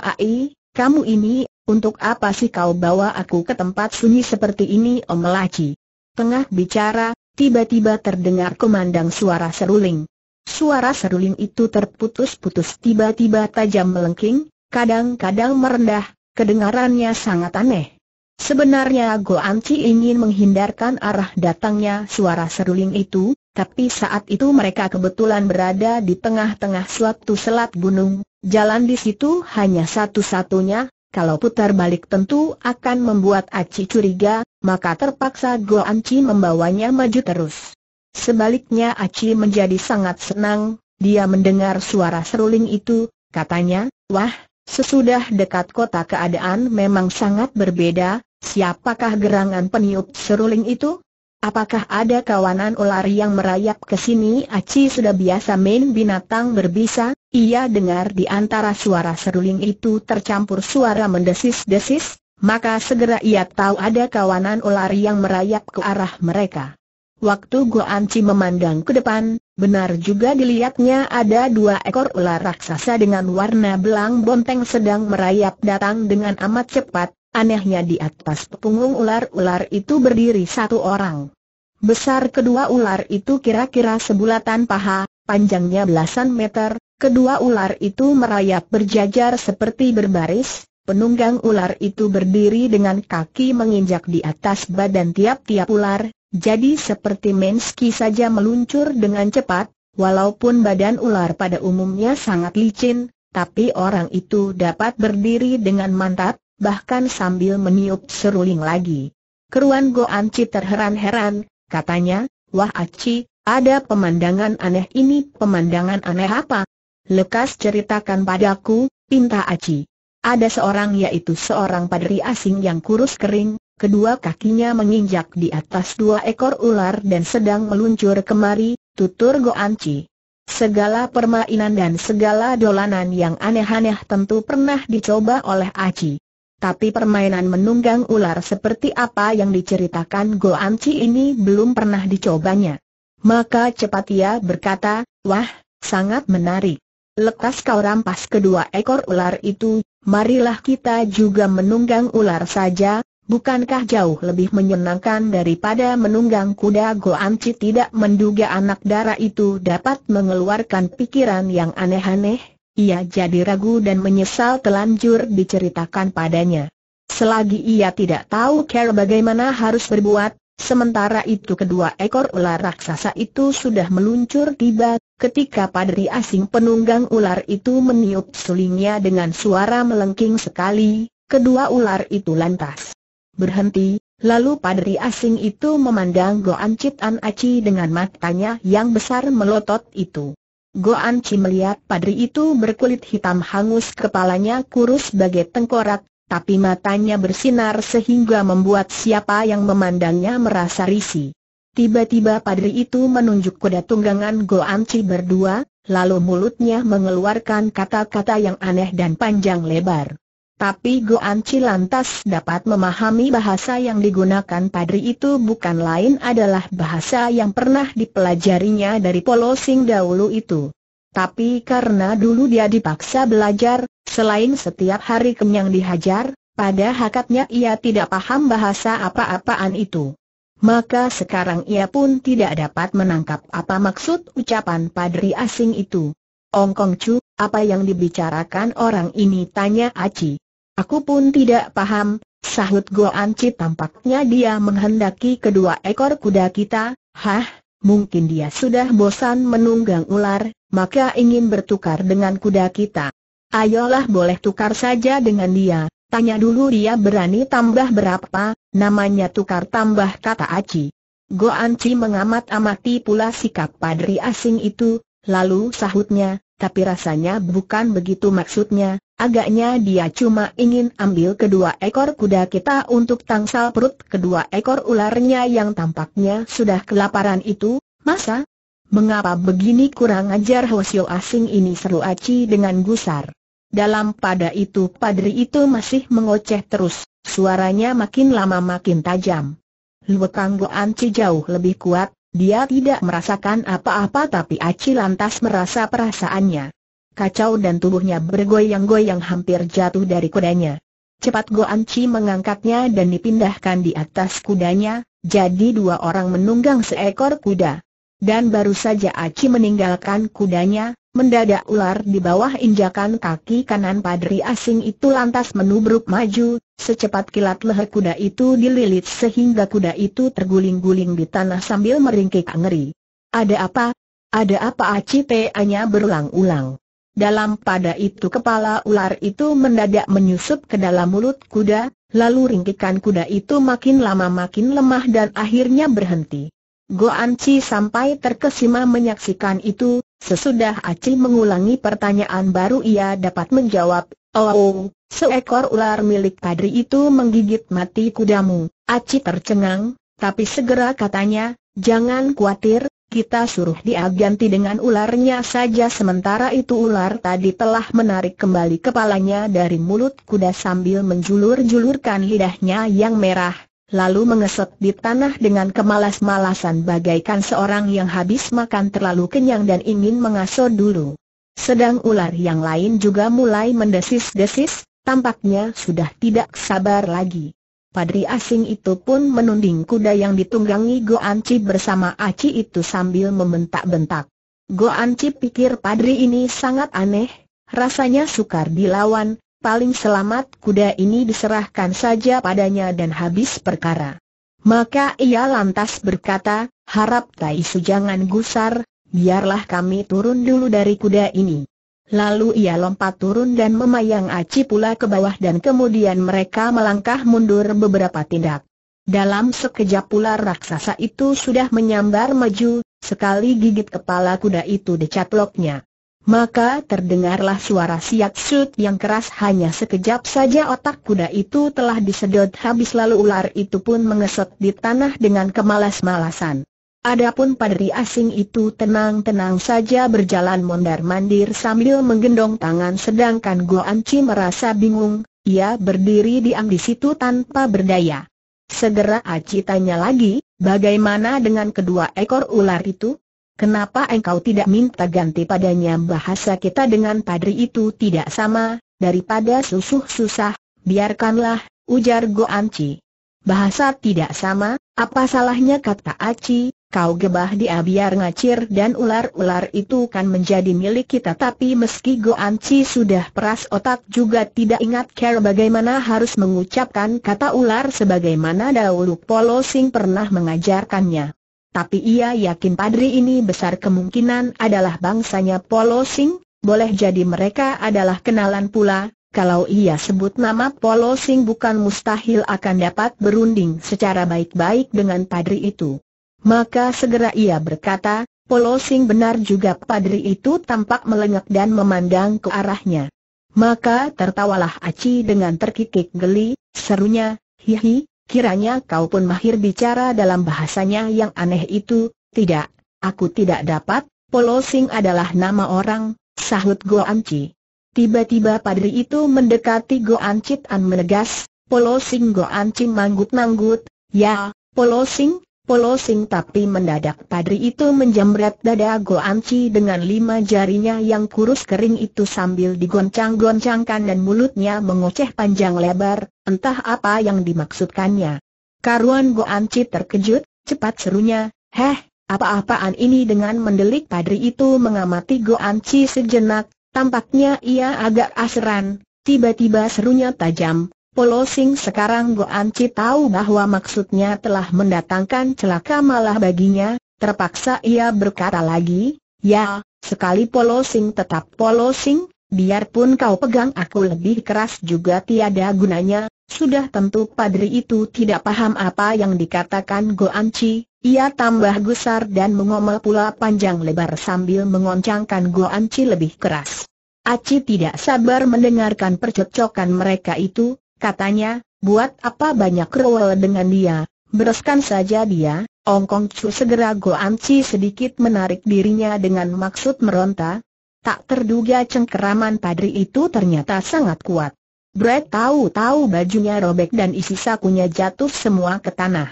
Chi. kamu ini, untuk apa sih kau bawa aku ke tempat sunyi seperti ini Om Laci? Tengah bicara, tiba-tiba terdengar kemandang suara seruling. Suara seruling itu terputus-putus tiba-tiba tajam melengking, kadang-kadang merendah, kedengarannya sangat aneh. Sebenarnya Anci ingin menghindarkan arah datangnya suara seruling itu, tapi saat itu mereka kebetulan berada di tengah-tengah suatu selat gunung, jalan di situ hanya satu-satunya, kalau putar balik tentu akan membuat Aci curiga, maka terpaksa Go Anci membawanya maju terus. Sebaliknya Aci menjadi sangat senang, dia mendengar suara seruling itu, katanya, wah, sesudah dekat kota keadaan memang sangat berbeda, siapakah gerangan peniup seruling itu? Apakah ada kawanan ular yang merayap ke sini? Aci sudah biasa main binatang berbisa, ia dengar di antara suara seruling itu tercampur suara mendesis-desis, maka segera ia tahu ada kawanan ular yang merayap ke arah mereka. Waktu Anci memandang ke depan, benar juga dilihatnya ada dua ekor ular raksasa dengan warna belang bonteng sedang merayap datang dengan amat cepat, Anehnya di atas punggung ular-ular itu berdiri satu orang. Besar kedua ular itu kira-kira sebulatan paha, panjangnya belasan meter, kedua ular itu merayap berjajar seperti berbaris, penunggang ular itu berdiri dengan kaki menginjak di atas badan tiap-tiap ular, jadi seperti menski saja meluncur dengan cepat, walaupun badan ular pada umumnya sangat licin, tapi orang itu dapat berdiri dengan mantap, bahkan sambil meniup seruling lagi. Keruan Go Anci terheran-heran, katanya, Wah Aci, ada pemandangan aneh ini pemandangan aneh apa? Lekas ceritakan padaku, pinta Aci. Ada seorang yaitu seorang padri asing yang kurus kering, kedua kakinya menginjak di atas dua ekor ular dan sedang meluncur kemari, tutur Go Anci. Segala permainan dan segala dolanan yang aneh-aneh tentu pernah dicoba oleh Aci tapi permainan menunggang ular seperti apa yang diceritakan Go Anci ini belum pernah dicobanya. Maka cepat ia berkata, wah, sangat menarik. Lekas kau rampas kedua ekor ular itu, marilah kita juga menunggang ular saja, bukankah jauh lebih menyenangkan daripada menunggang kuda Anci tidak menduga anak dara itu dapat mengeluarkan pikiran yang aneh-aneh? ia jadi ragu dan menyesal telanjur diceritakan padanya. Selagi ia tidak tahu cara bagaimana harus berbuat, sementara itu kedua ekor ular raksasa itu sudah meluncur tiba, ketika padri asing penunggang ular itu meniup sulingnya dengan suara melengking sekali, kedua ular itu lantas berhenti, lalu padri asing itu memandang Goan citan Aci dengan matanya yang besar melotot itu. Goan Chi melihat padri itu berkulit hitam hangus kepalanya kurus bagai tengkorak, tapi matanya bersinar sehingga membuat siapa yang memandangnya merasa risih. Tiba-tiba padri itu menunjuk kuda tunggangan Goan Chi berdua, lalu mulutnya mengeluarkan kata-kata yang aneh dan panjang lebar. Tapi Goan Anci lantas dapat memahami bahasa yang digunakan padri itu bukan lain adalah bahasa yang pernah dipelajarinya dari Polosing dahulu itu. Tapi karena dulu dia dipaksa belajar, selain setiap hari kenyang dihajar, pada hakatnya ia tidak paham bahasa apa-apaan itu. Maka sekarang ia pun tidak dapat menangkap apa maksud ucapan padri asing itu. Ong Kong Chu, apa yang dibicarakan orang ini? Tanya Aci. Aku pun tidak paham, sahut Anci. tampaknya dia menghendaki kedua ekor kuda kita, hah, mungkin dia sudah bosan menunggang ular, maka ingin bertukar dengan kuda kita. Ayolah boleh tukar saja dengan dia, tanya dulu dia berani tambah berapa, namanya tukar tambah kata Aci. Anci mengamat-amati pula sikap padri asing itu, lalu sahutnya, tapi rasanya bukan begitu maksudnya, agaknya dia cuma ingin ambil kedua ekor kuda kita untuk tangsal perut kedua ekor ularnya yang tampaknya sudah kelaparan itu, masa? Mengapa begini kurang ajar Hosio asing ini seru Aci dengan gusar. Dalam pada itu padri itu masih mengoceh terus, suaranya makin lama makin tajam. Luekang Goan Ci jauh lebih kuat, dia tidak merasakan apa-apa tapi Aci lantas merasa perasaannya. Kacau dan tubuhnya bergoyang-goyang hampir jatuh dari kudanya. Cepat go Anci mengangkatnya dan dipindahkan di atas kudanya, jadi dua orang menunggang seekor kuda. Dan baru saja Aci meninggalkan kudanya, mendadak ular di bawah injakan kaki kanan padri asing itu lantas menubruk maju, Secepat kilat leher kuda itu dililit sehingga kuda itu terguling-guling di tanah sambil meringkik ngeri. Ada apa? Ada apa ACPA-nya berulang-ulang. Dalam pada itu kepala ular itu mendadak menyusup ke dalam mulut kuda, lalu ringkikan kuda itu makin lama makin lemah dan akhirnya berhenti. Goan Chi sampai terkesima menyaksikan itu, sesudah Aci mengulangi pertanyaan baru ia dapat menjawab, oh, Seekor ular milik padri itu menggigit mati kudamu. Aci tercengang, tapi segera katanya, jangan khawatir, kita suruh dia ganti dengan ularnya saja sementara itu ular tadi telah menarik kembali kepalanya dari mulut kuda sambil menjulur-julurkan lidahnya yang merah, lalu mengesot di tanah dengan kemalas-malasan bagaikan seorang yang habis makan terlalu kenyang dan ingin mengasuh dulu. Sedang ular yang lain juga mulai mendesis-desis, tampaknya sudah tidak sabar lagi. Padri asing itu pun menunding kuda yang ditunggangi Goanci Anci bersama Aci itu sambil membentak-bentak. Goanci Anci pikir padri ini sangat aneh, rasanya sukar dilawan, paling selamat kuda ini diserahkan saja padanya dan habis perkara. Maka ia lantas berkata, harap Tai Su jangan gusar, biarlah kami turun dulu dari kuda ini. Lalu ia lompat turun dan memayang aci pula ke bawah dan kemudian mereka melangkah mundur beberapa tindak. Dalam sekejap pula raksasa itu sudah menyambar maju, sekali gigit kepala kuda itu dicaploknya. Maka terdengarlah suara siat sut yang keras hanya sekejap saja otak kuda itu telah disedot habis lalu ular itu pun mengesot di tanah dengan kemalas-malasan. Adapun padri asing itu tenang-tenang saja berjalan mondar-mandir sambil menggendong tangan sedangkan Anci merasa bingung, ia berdiri diam di situ tanpa berdaya. Segera Aci tanya lagi, bagaimana dengan kedua ekor ular itu? Kenapa engkau tidak minta ganti padanya bahasa kita dengan padri itu tidak sama, daripada susuh susah, biarkanlah, ujar Goanci. Bahasa tidak sama, apa salahnya kata Aci, Kau gebah dia biar ngacir dan ular-ular itu kan menjadi milik kita Tapi meski Go Anci sudah peras otak juga tidak ingat care bagaimana harus mengucapkan kata ular Sebagaimana dahulu Polo Sing pernah mengajarkannya Tapi ia yakin padri ini besar kemungkinan adalah bangsanya Polo Sing Boleh jadi mereka adalah kenalan pula kalau ia sebut nama Polo Sing bukan mustahil akan dapat berunding secara baik-baik dengan padri itu. Maka segera ia berkata, Polosing benar juga padri itu tampak melengak dan memandang ke arahnya. Maka tertawalah Aci dengan terkikik geli, serunya, hihi, kiranya kau pun mahir bicara dalam bahasanya yang aneh itu, tidak, aku tidak dapat, Polosing adalah nama orang, sahut Anci. Tiba-tiba padri itu mendekati Anci dan menegas, Polosing Anci manggut-manggut, ya, Polosing, Polosing tapi mendadak padri itu menjamret dada Goanci dengan lima jarinya yang kurus kering itu sambil digoncang-goncangkan dan mulutnya mengoceh panjang lebar, entah apa yang dimaksudkannya. Karuan Goanci terkejut, cepat serunya, heh, apa-apaan ini dengan mendelik padri itu mengamati Goanci sejenak, tampaknya ia agak asran, tiba-tiba serunya tajam, Polosing sekarang Go Anci tahu bahwa maksudnya telah mendatangkan celaka malah baginya, terpaksa ia berkata lagi, ya, sekali Polosing tetap Polosing, biarpun kau pegang aku lebih keras juga tiada gunanya, sudah tentu padri itu tidak paham apa yang dikatakan Go Anci. ia tambah gusar dan mengomel pula panjang lebar sambil mengoncangkan Go Anci lebih keras. Aci tidak sabar mendengarkan percocokan mereka itu, Katanya, buat apa banyak rewel dengan dia, bereskan saja dia, Ong Kong Chu segera Goan Chi sedikit menarik dirinya dengan maksud meronta. Tak terduga cengkeraman padri itu ternyata sangat kuat. Brad tahu-tahu bajunya robek dan isi sakunya jatuh semua ke tanah.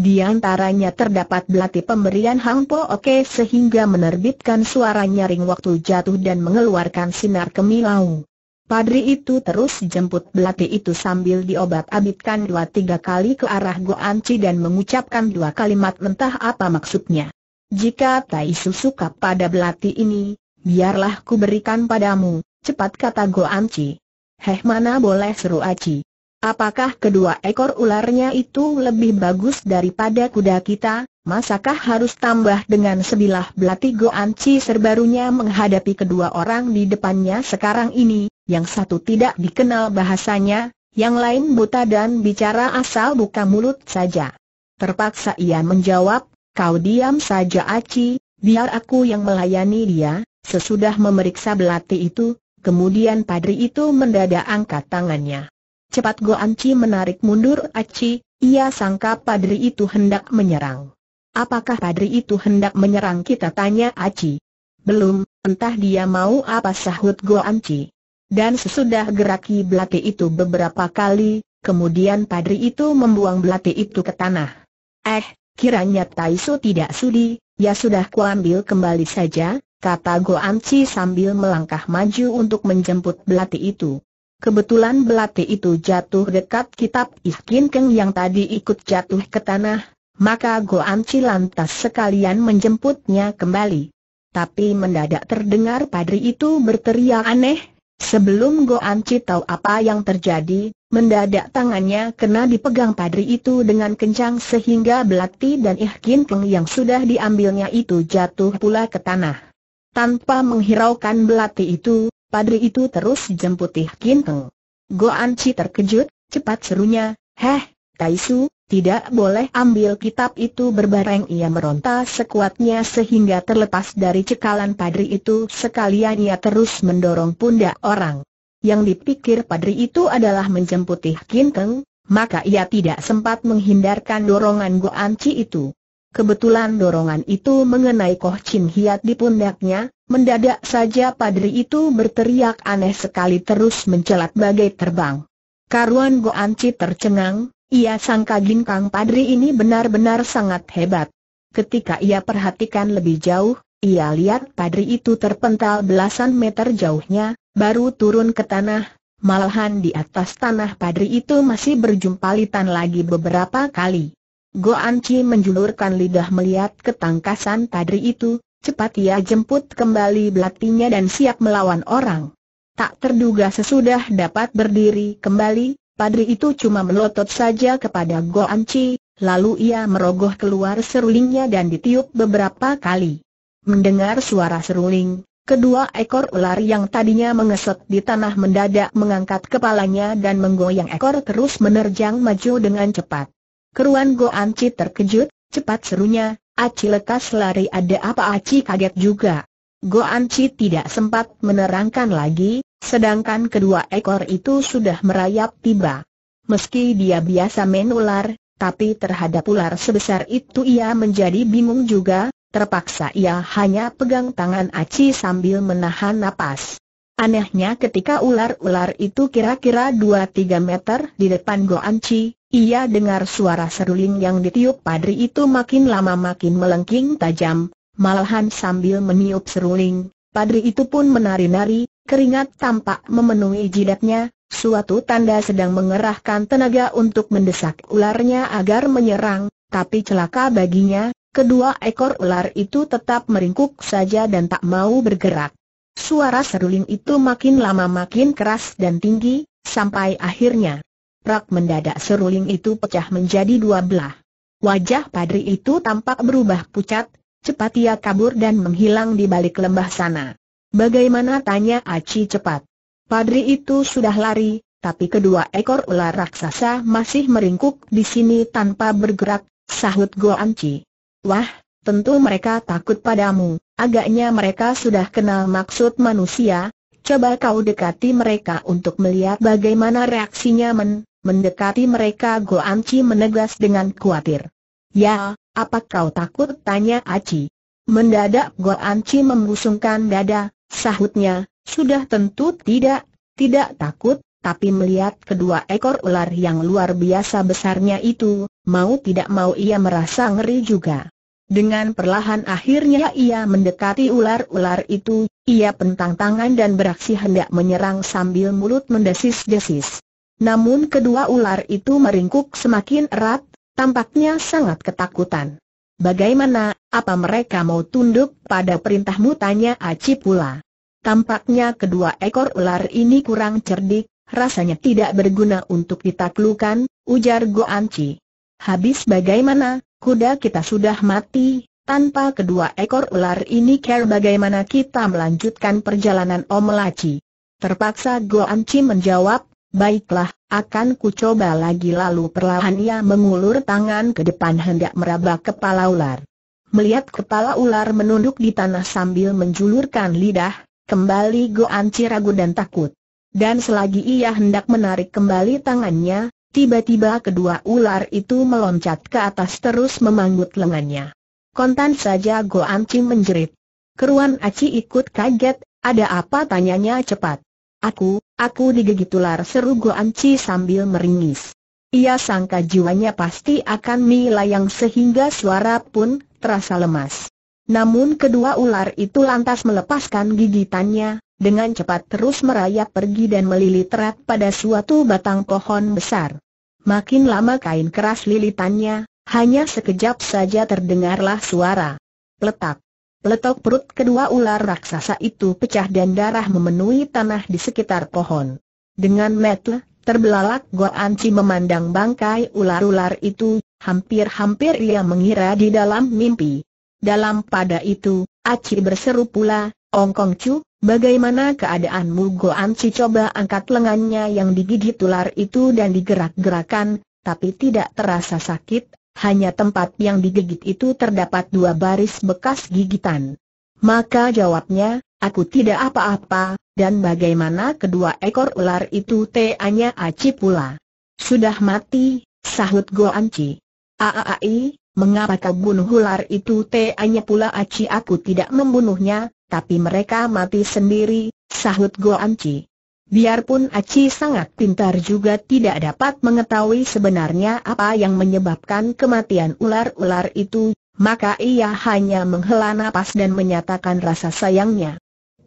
Di antaranya terdapat belati pemberian Hang Po Oke sehingga menerbitkan suara nyaring waktu jatuh dan mengeluarkan sinar kemilau. Padri itu terus jemput belati itu sambil diobat-abitkan dua tiga kali ke arah Anci dan mengucapkan dua kalimat mentah apa maksudnya. Jika Tai suka pada belati ini, biarlah ku berikan padamu, cepat kata Anci. Heh mana boleh seru Aci. Apakah kedua ekor ularnya itu lebih bagus daripada kuda kita? Masakah harus tambah dengan sebilah belati Goanci serbarunya menghadapi kedua orang di depannya sekarang ini, yang satu tidak dikenal bahasanya, yang lain buta dan bicara asal buka mulut saja. Terpaksa ia menjawab, kau diam saja Aci, biar aku yang melayani dia, sesudah memeriksa belati itu, kemudian padri itu mendadak angkat tangannya. Cepat Go Anci menarik mundur Aci, ia sangka padri itu hendak menyerang. Apakah padri itu hendak menyerang kita tanya Aci? Belum, entah dia mau apa sahut Go Anci. Dan sesudah geraki belati itu beberapa kali, kemudian padri itu membuang belati itu ke tanah. Eh, kiranya Taisu tidak sudi, ya sudah kuambil kembali saja, kata Goanci sambil melangkah maju untuk menjemput belati itu. Kebetulan belati itu jatuh dekat kitab Ihkin Keng yang tadi ikut jatuh ke tanah, maka Goanci lantas sekalian menjemputnya kembali. Tapi mendadak terdengar padri itu berteriak aneh, Sebelum Goan Anci tahu apa yang terjadi, mendadak tangannya kena dipegang padri itu dengan kencang sehingga belati dan ihkin keng yang sudah diambilnya itu jatuh pula ke tanah. Tanpa menghiraukan belati itu, padri itu terus jemput ihkin keng. Goan terkejut, cepat serunya, Heh, Taisu, tidak boleh ambil kitab itu berbareng ia meronta sekuatnya sehingga terlepas dari cekalan padri itu sekalian ia terus mendorong pundak orang. Yang dipikir padri itu adalah menjemput Kinteng, maka ia tidak sempat menghindarkan dorongan Goanci itu. Kebetulan dorongan itu mengenai Koh Chin Hiat di pundaknya, mendadak saja padri itu berteriak aneh sekali terus mencelat bagai terbang. Karuan Goanci tercengang, ia sangka Ginkang Padri ini benar-benar sangat hebat. Ketika ia perhatikan lebih jauh, ia lihat Padri itu terpental belasan meter jauhnya, baru turun ke tanah, malahan di atas tanah Padri itu masih berjumpalitan lagi beberapa kali. Go Chi menjulurkan lidah melihat ketangkasan Padri itu, cepat ia jemput kembali belatinya dan siap melawan orang. Tak terduga sesudah dapat berdiri kembali, Padri itu cuma melotot saja kepada Go Anci, lalu ia merogoh keluar serulingnya dan ditiup beberapa kali. Mendengar suara seruling, kedua ekor ular yang tadinya mengesot di tanah mendadak mengangkat kepalanya dan menggoyang ekor terus menerjang maju dengan cepat. Keruan Go Anci terkejut, cepat serunya, Aci lekas lari ada apa Aci kaget juga. Goan Chi tidak sempat menerangkan lagi, sedangkan kedua ekor itu sudah merayap tiba. Meski dia biasa main ular, tapi terhadap ular sebesar itu ia menjadi bingung juga, terpaksa ia hanya pegang tangan Aci sambil menahan napas. Anehnya ketika ular-ular itu kira-kira 2-3 meter di depan Goan Chi, ia dengar suara seruling yang ditiup padri itu makin lama makin melengking tajam, Malahan sambil meniup seruling, padri itu pun menari-nari, keringat tampak memenuhi jidatnya, suatu tanda sedang mengerahkan tenaga untuk mendesak ularnya agar menyerang, tapi celaka baginya, kedua ekor ular itu tetap meringkuk saja dan tak mau bergerak. Suara seruling itu makin lama makin keras dan tinggi, sampai akhirnya rak mendadak seruling itu pecah menjadi dua belah. Wajah padri itu tampak berubah pucat, Cepat ia kabur dan menghilang di balik lembah sana. Bagaimana tanya Aci cepat. Padri itu sudah lari, tapi kedua ekor ular raksasa masih meringkuk di sini tanpa bergerak, sahut Go Anci. Wah, tentu mereka takut padamu, agaknya mereka sudah kenal maksud manusia, coba kau dekati mereka untuk melihat bagaimana reaksinya men, mendekati mereka Go Anci menegas dengan khawatir. Ya, apa kau takut? Tanya Aci. Mendadak Go Anci membusungkan dada, sahutnya, sudah tentu tidak, tidak takut, tapi melihat kedua ekor ular yang luar biasa besarnya itu, mau tidak mau ia merasa ngeri juga. Dengan perlahan akhirnya ia mendekati ular-ular itu, ia pentang tangan dan beraksi hendak menyerang sambil mulut mendesis-desis. Namun kedua ular itu meringkuk semakin erat, Tampaknya sangat ketakutan. Bagaimana, apa mereka mau tunduk pada perintahmu tanya Aci pula. Tampaknya kedua ekor ular ini kurang cerdik, rasanya tidak berguna untuk ditaklukan, ujar Go Anci. Habis bagaimana, kuda kita sudah mati, tanpa kedua ekor ular ini care bagaimana kita melanjutkan perjalanan Om Laci. Terpaksa Go Anci menjawab, Baiklah, akan ku coba lagi lalu perlahan ia mengulur tangan ke depan hendak meraba kepala ular. Melihat kepala ular menunduk di tanah sambil menjulurkan lidah, kembali Goan ragu dan takut. Dan selagi ia hendak menarik kembali tangannya, tiba-tiba kedua ular itu meloncat ke atas terus memanggut lengannya. Kontan saja Goan menjerit. Keruan Aci ikut kaget, ada apa tanyanya cepat. Aku, Aku digigit ular seru Goanci sambil meringis. Ia sangka jiwanya pasti akan melayang sehingga suara pun terasa lemas. Namun kedua ular itu lantas melepaskan gigitannya, dengan cepat terus merayap pergi dan melilit erat pada suatu batang pohon besar. Makin lama kain keras lilitannya, hanya sekejap saja terdengarlah suara. Letak. Letok perut kedua ular raksasa itu pecah dan darah memenuhi tanah di sekitar pohon. Dengan metel, terbelalak Goanci memandang bangkai ular-ular itu, hampir-hampir ia mengira di dalam mimpi. Dalam pada itu, Aci berseru pula, Kong Chu, bagaimana keadaanmu Goanci coba angkat lengannya yang digigit ular itu dan digerak-gerakan, tapi tidak terasa sakit, hanya tempat yang digigit itu terdapat dua baris bekas gigitan. Maka jawabnya, aku tidak apa-apa, dan bagaimana kedua ekor ular itu teanya Aci pula. Sudah mati, sahut Go Anci. Aai, mengapa kau bunuh ular itu teanya pula Aci aku tidak membunuhnya, tapi mereka mati sendiri, sahut Go Anci. Biarpun Aci sangat pintar juga tidak dapat mengetahui sebenarnya apa yang menyebabkan kematian ular-ular itu, maka ia hanya menghela nafas dan menyatakan rasa sayangnya.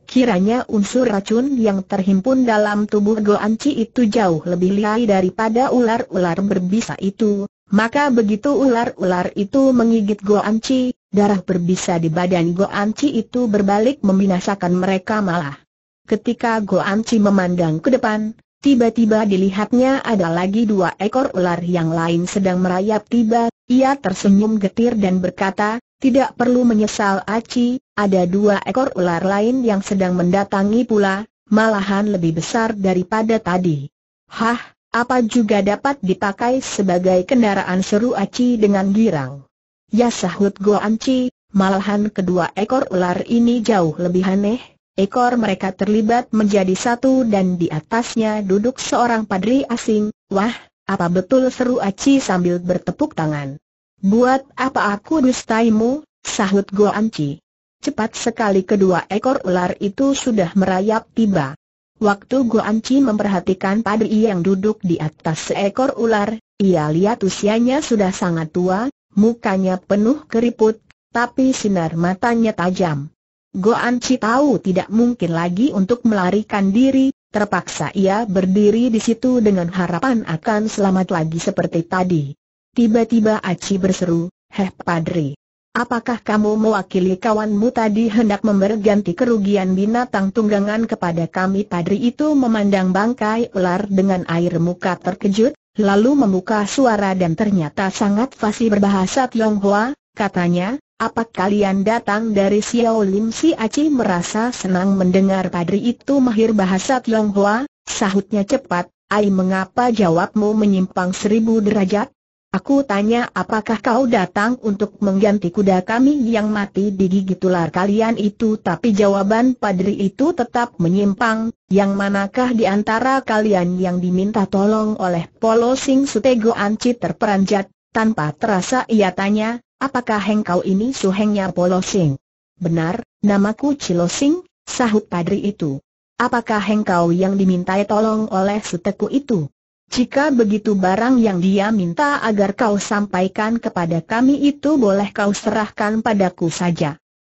Kiranya unsur racun yang terhimpun dalam tubuh Goanci itu jauh lebih liai daripada ular-ular berbisa itu, maka begitu ular-ular itu menggigit Goanci, darah berbisa di badan Goanci itu berbalik membinasakan mereka malah. Ketika Goanci memandang ke depan, tiba-tiba dilihatnya ada lagi dua ekor ular yang lain sedang merayap tiba, ia tersenyum getir dan berkata, tidak perlu menyesal Aci, ada dua ekor ular lain yang sedang mendatangi pula, malahan lebih besar daripada tadi. Hah, apa juga dapat dipakai sebagai kendaraan seru Aci dengan girang. Ya sahut Go Anci, malahan kedua ekor ular ini jauh lebih aneh, ekor mereka terlibat menjadi satu dan di atasnya duduk seorang padri asing, wah, apa betul seru Aci sambil bertepuk tangan. Buat apa aku dustaimu, sahut Go Anci. Cepat sekali kedua ekor ular itu sudah merayap tiba. Waktu Go Anci memperhatikan padri yang duduk di atas seekor ular, ia lihat usianya sudah sangat tua, mukanya penuh keriput, tapi sinar matanya tajam. Goan Chi tahu tidak mungkin lagi untuk melarikan diri, terpaksa ia berdiri di situ dengan harapan akan selamat lagi seperti tadi. Tiba-tiba Aci berseru, Heh Padri, apakah kamu mewakili kawanmu tadi hendak memberganti kerugian binatang tunggangan kepada kami? Padri itu memandang bangkai ular dengan air muka terkejut, lalu membuka suara dan ternyata sangat fasih berbahasa Tionghoa, katanya, apa kalian datang dari Xiao Lim Si Aci merasa senang mendengar padri itu mahir bahasa Tionghoa, sahutnya cepat, Ai mengapa jawabmu menyimpang seribu derajat? Aku tanya apakah kau datang untuk mengganti kuda kami yang mati gigi tular kalian itu tapi jawaban padri itu tetap menyimpang, yang manakah di antara kalian yang diminta tolong oleh Polo Sing Sutego Anci terperanjat, tanpa terasa ia tanya, apakah hengkau ini suhengnya Polosing? Benar, namaku Cilosing, sahut padri itu. Apakah hengkau yang dimintai tolong oleh suteku itu? Jika begitu barang yang dia minta agar kau sampaikan kepada kami itu boleh kau serahkan padaku saja.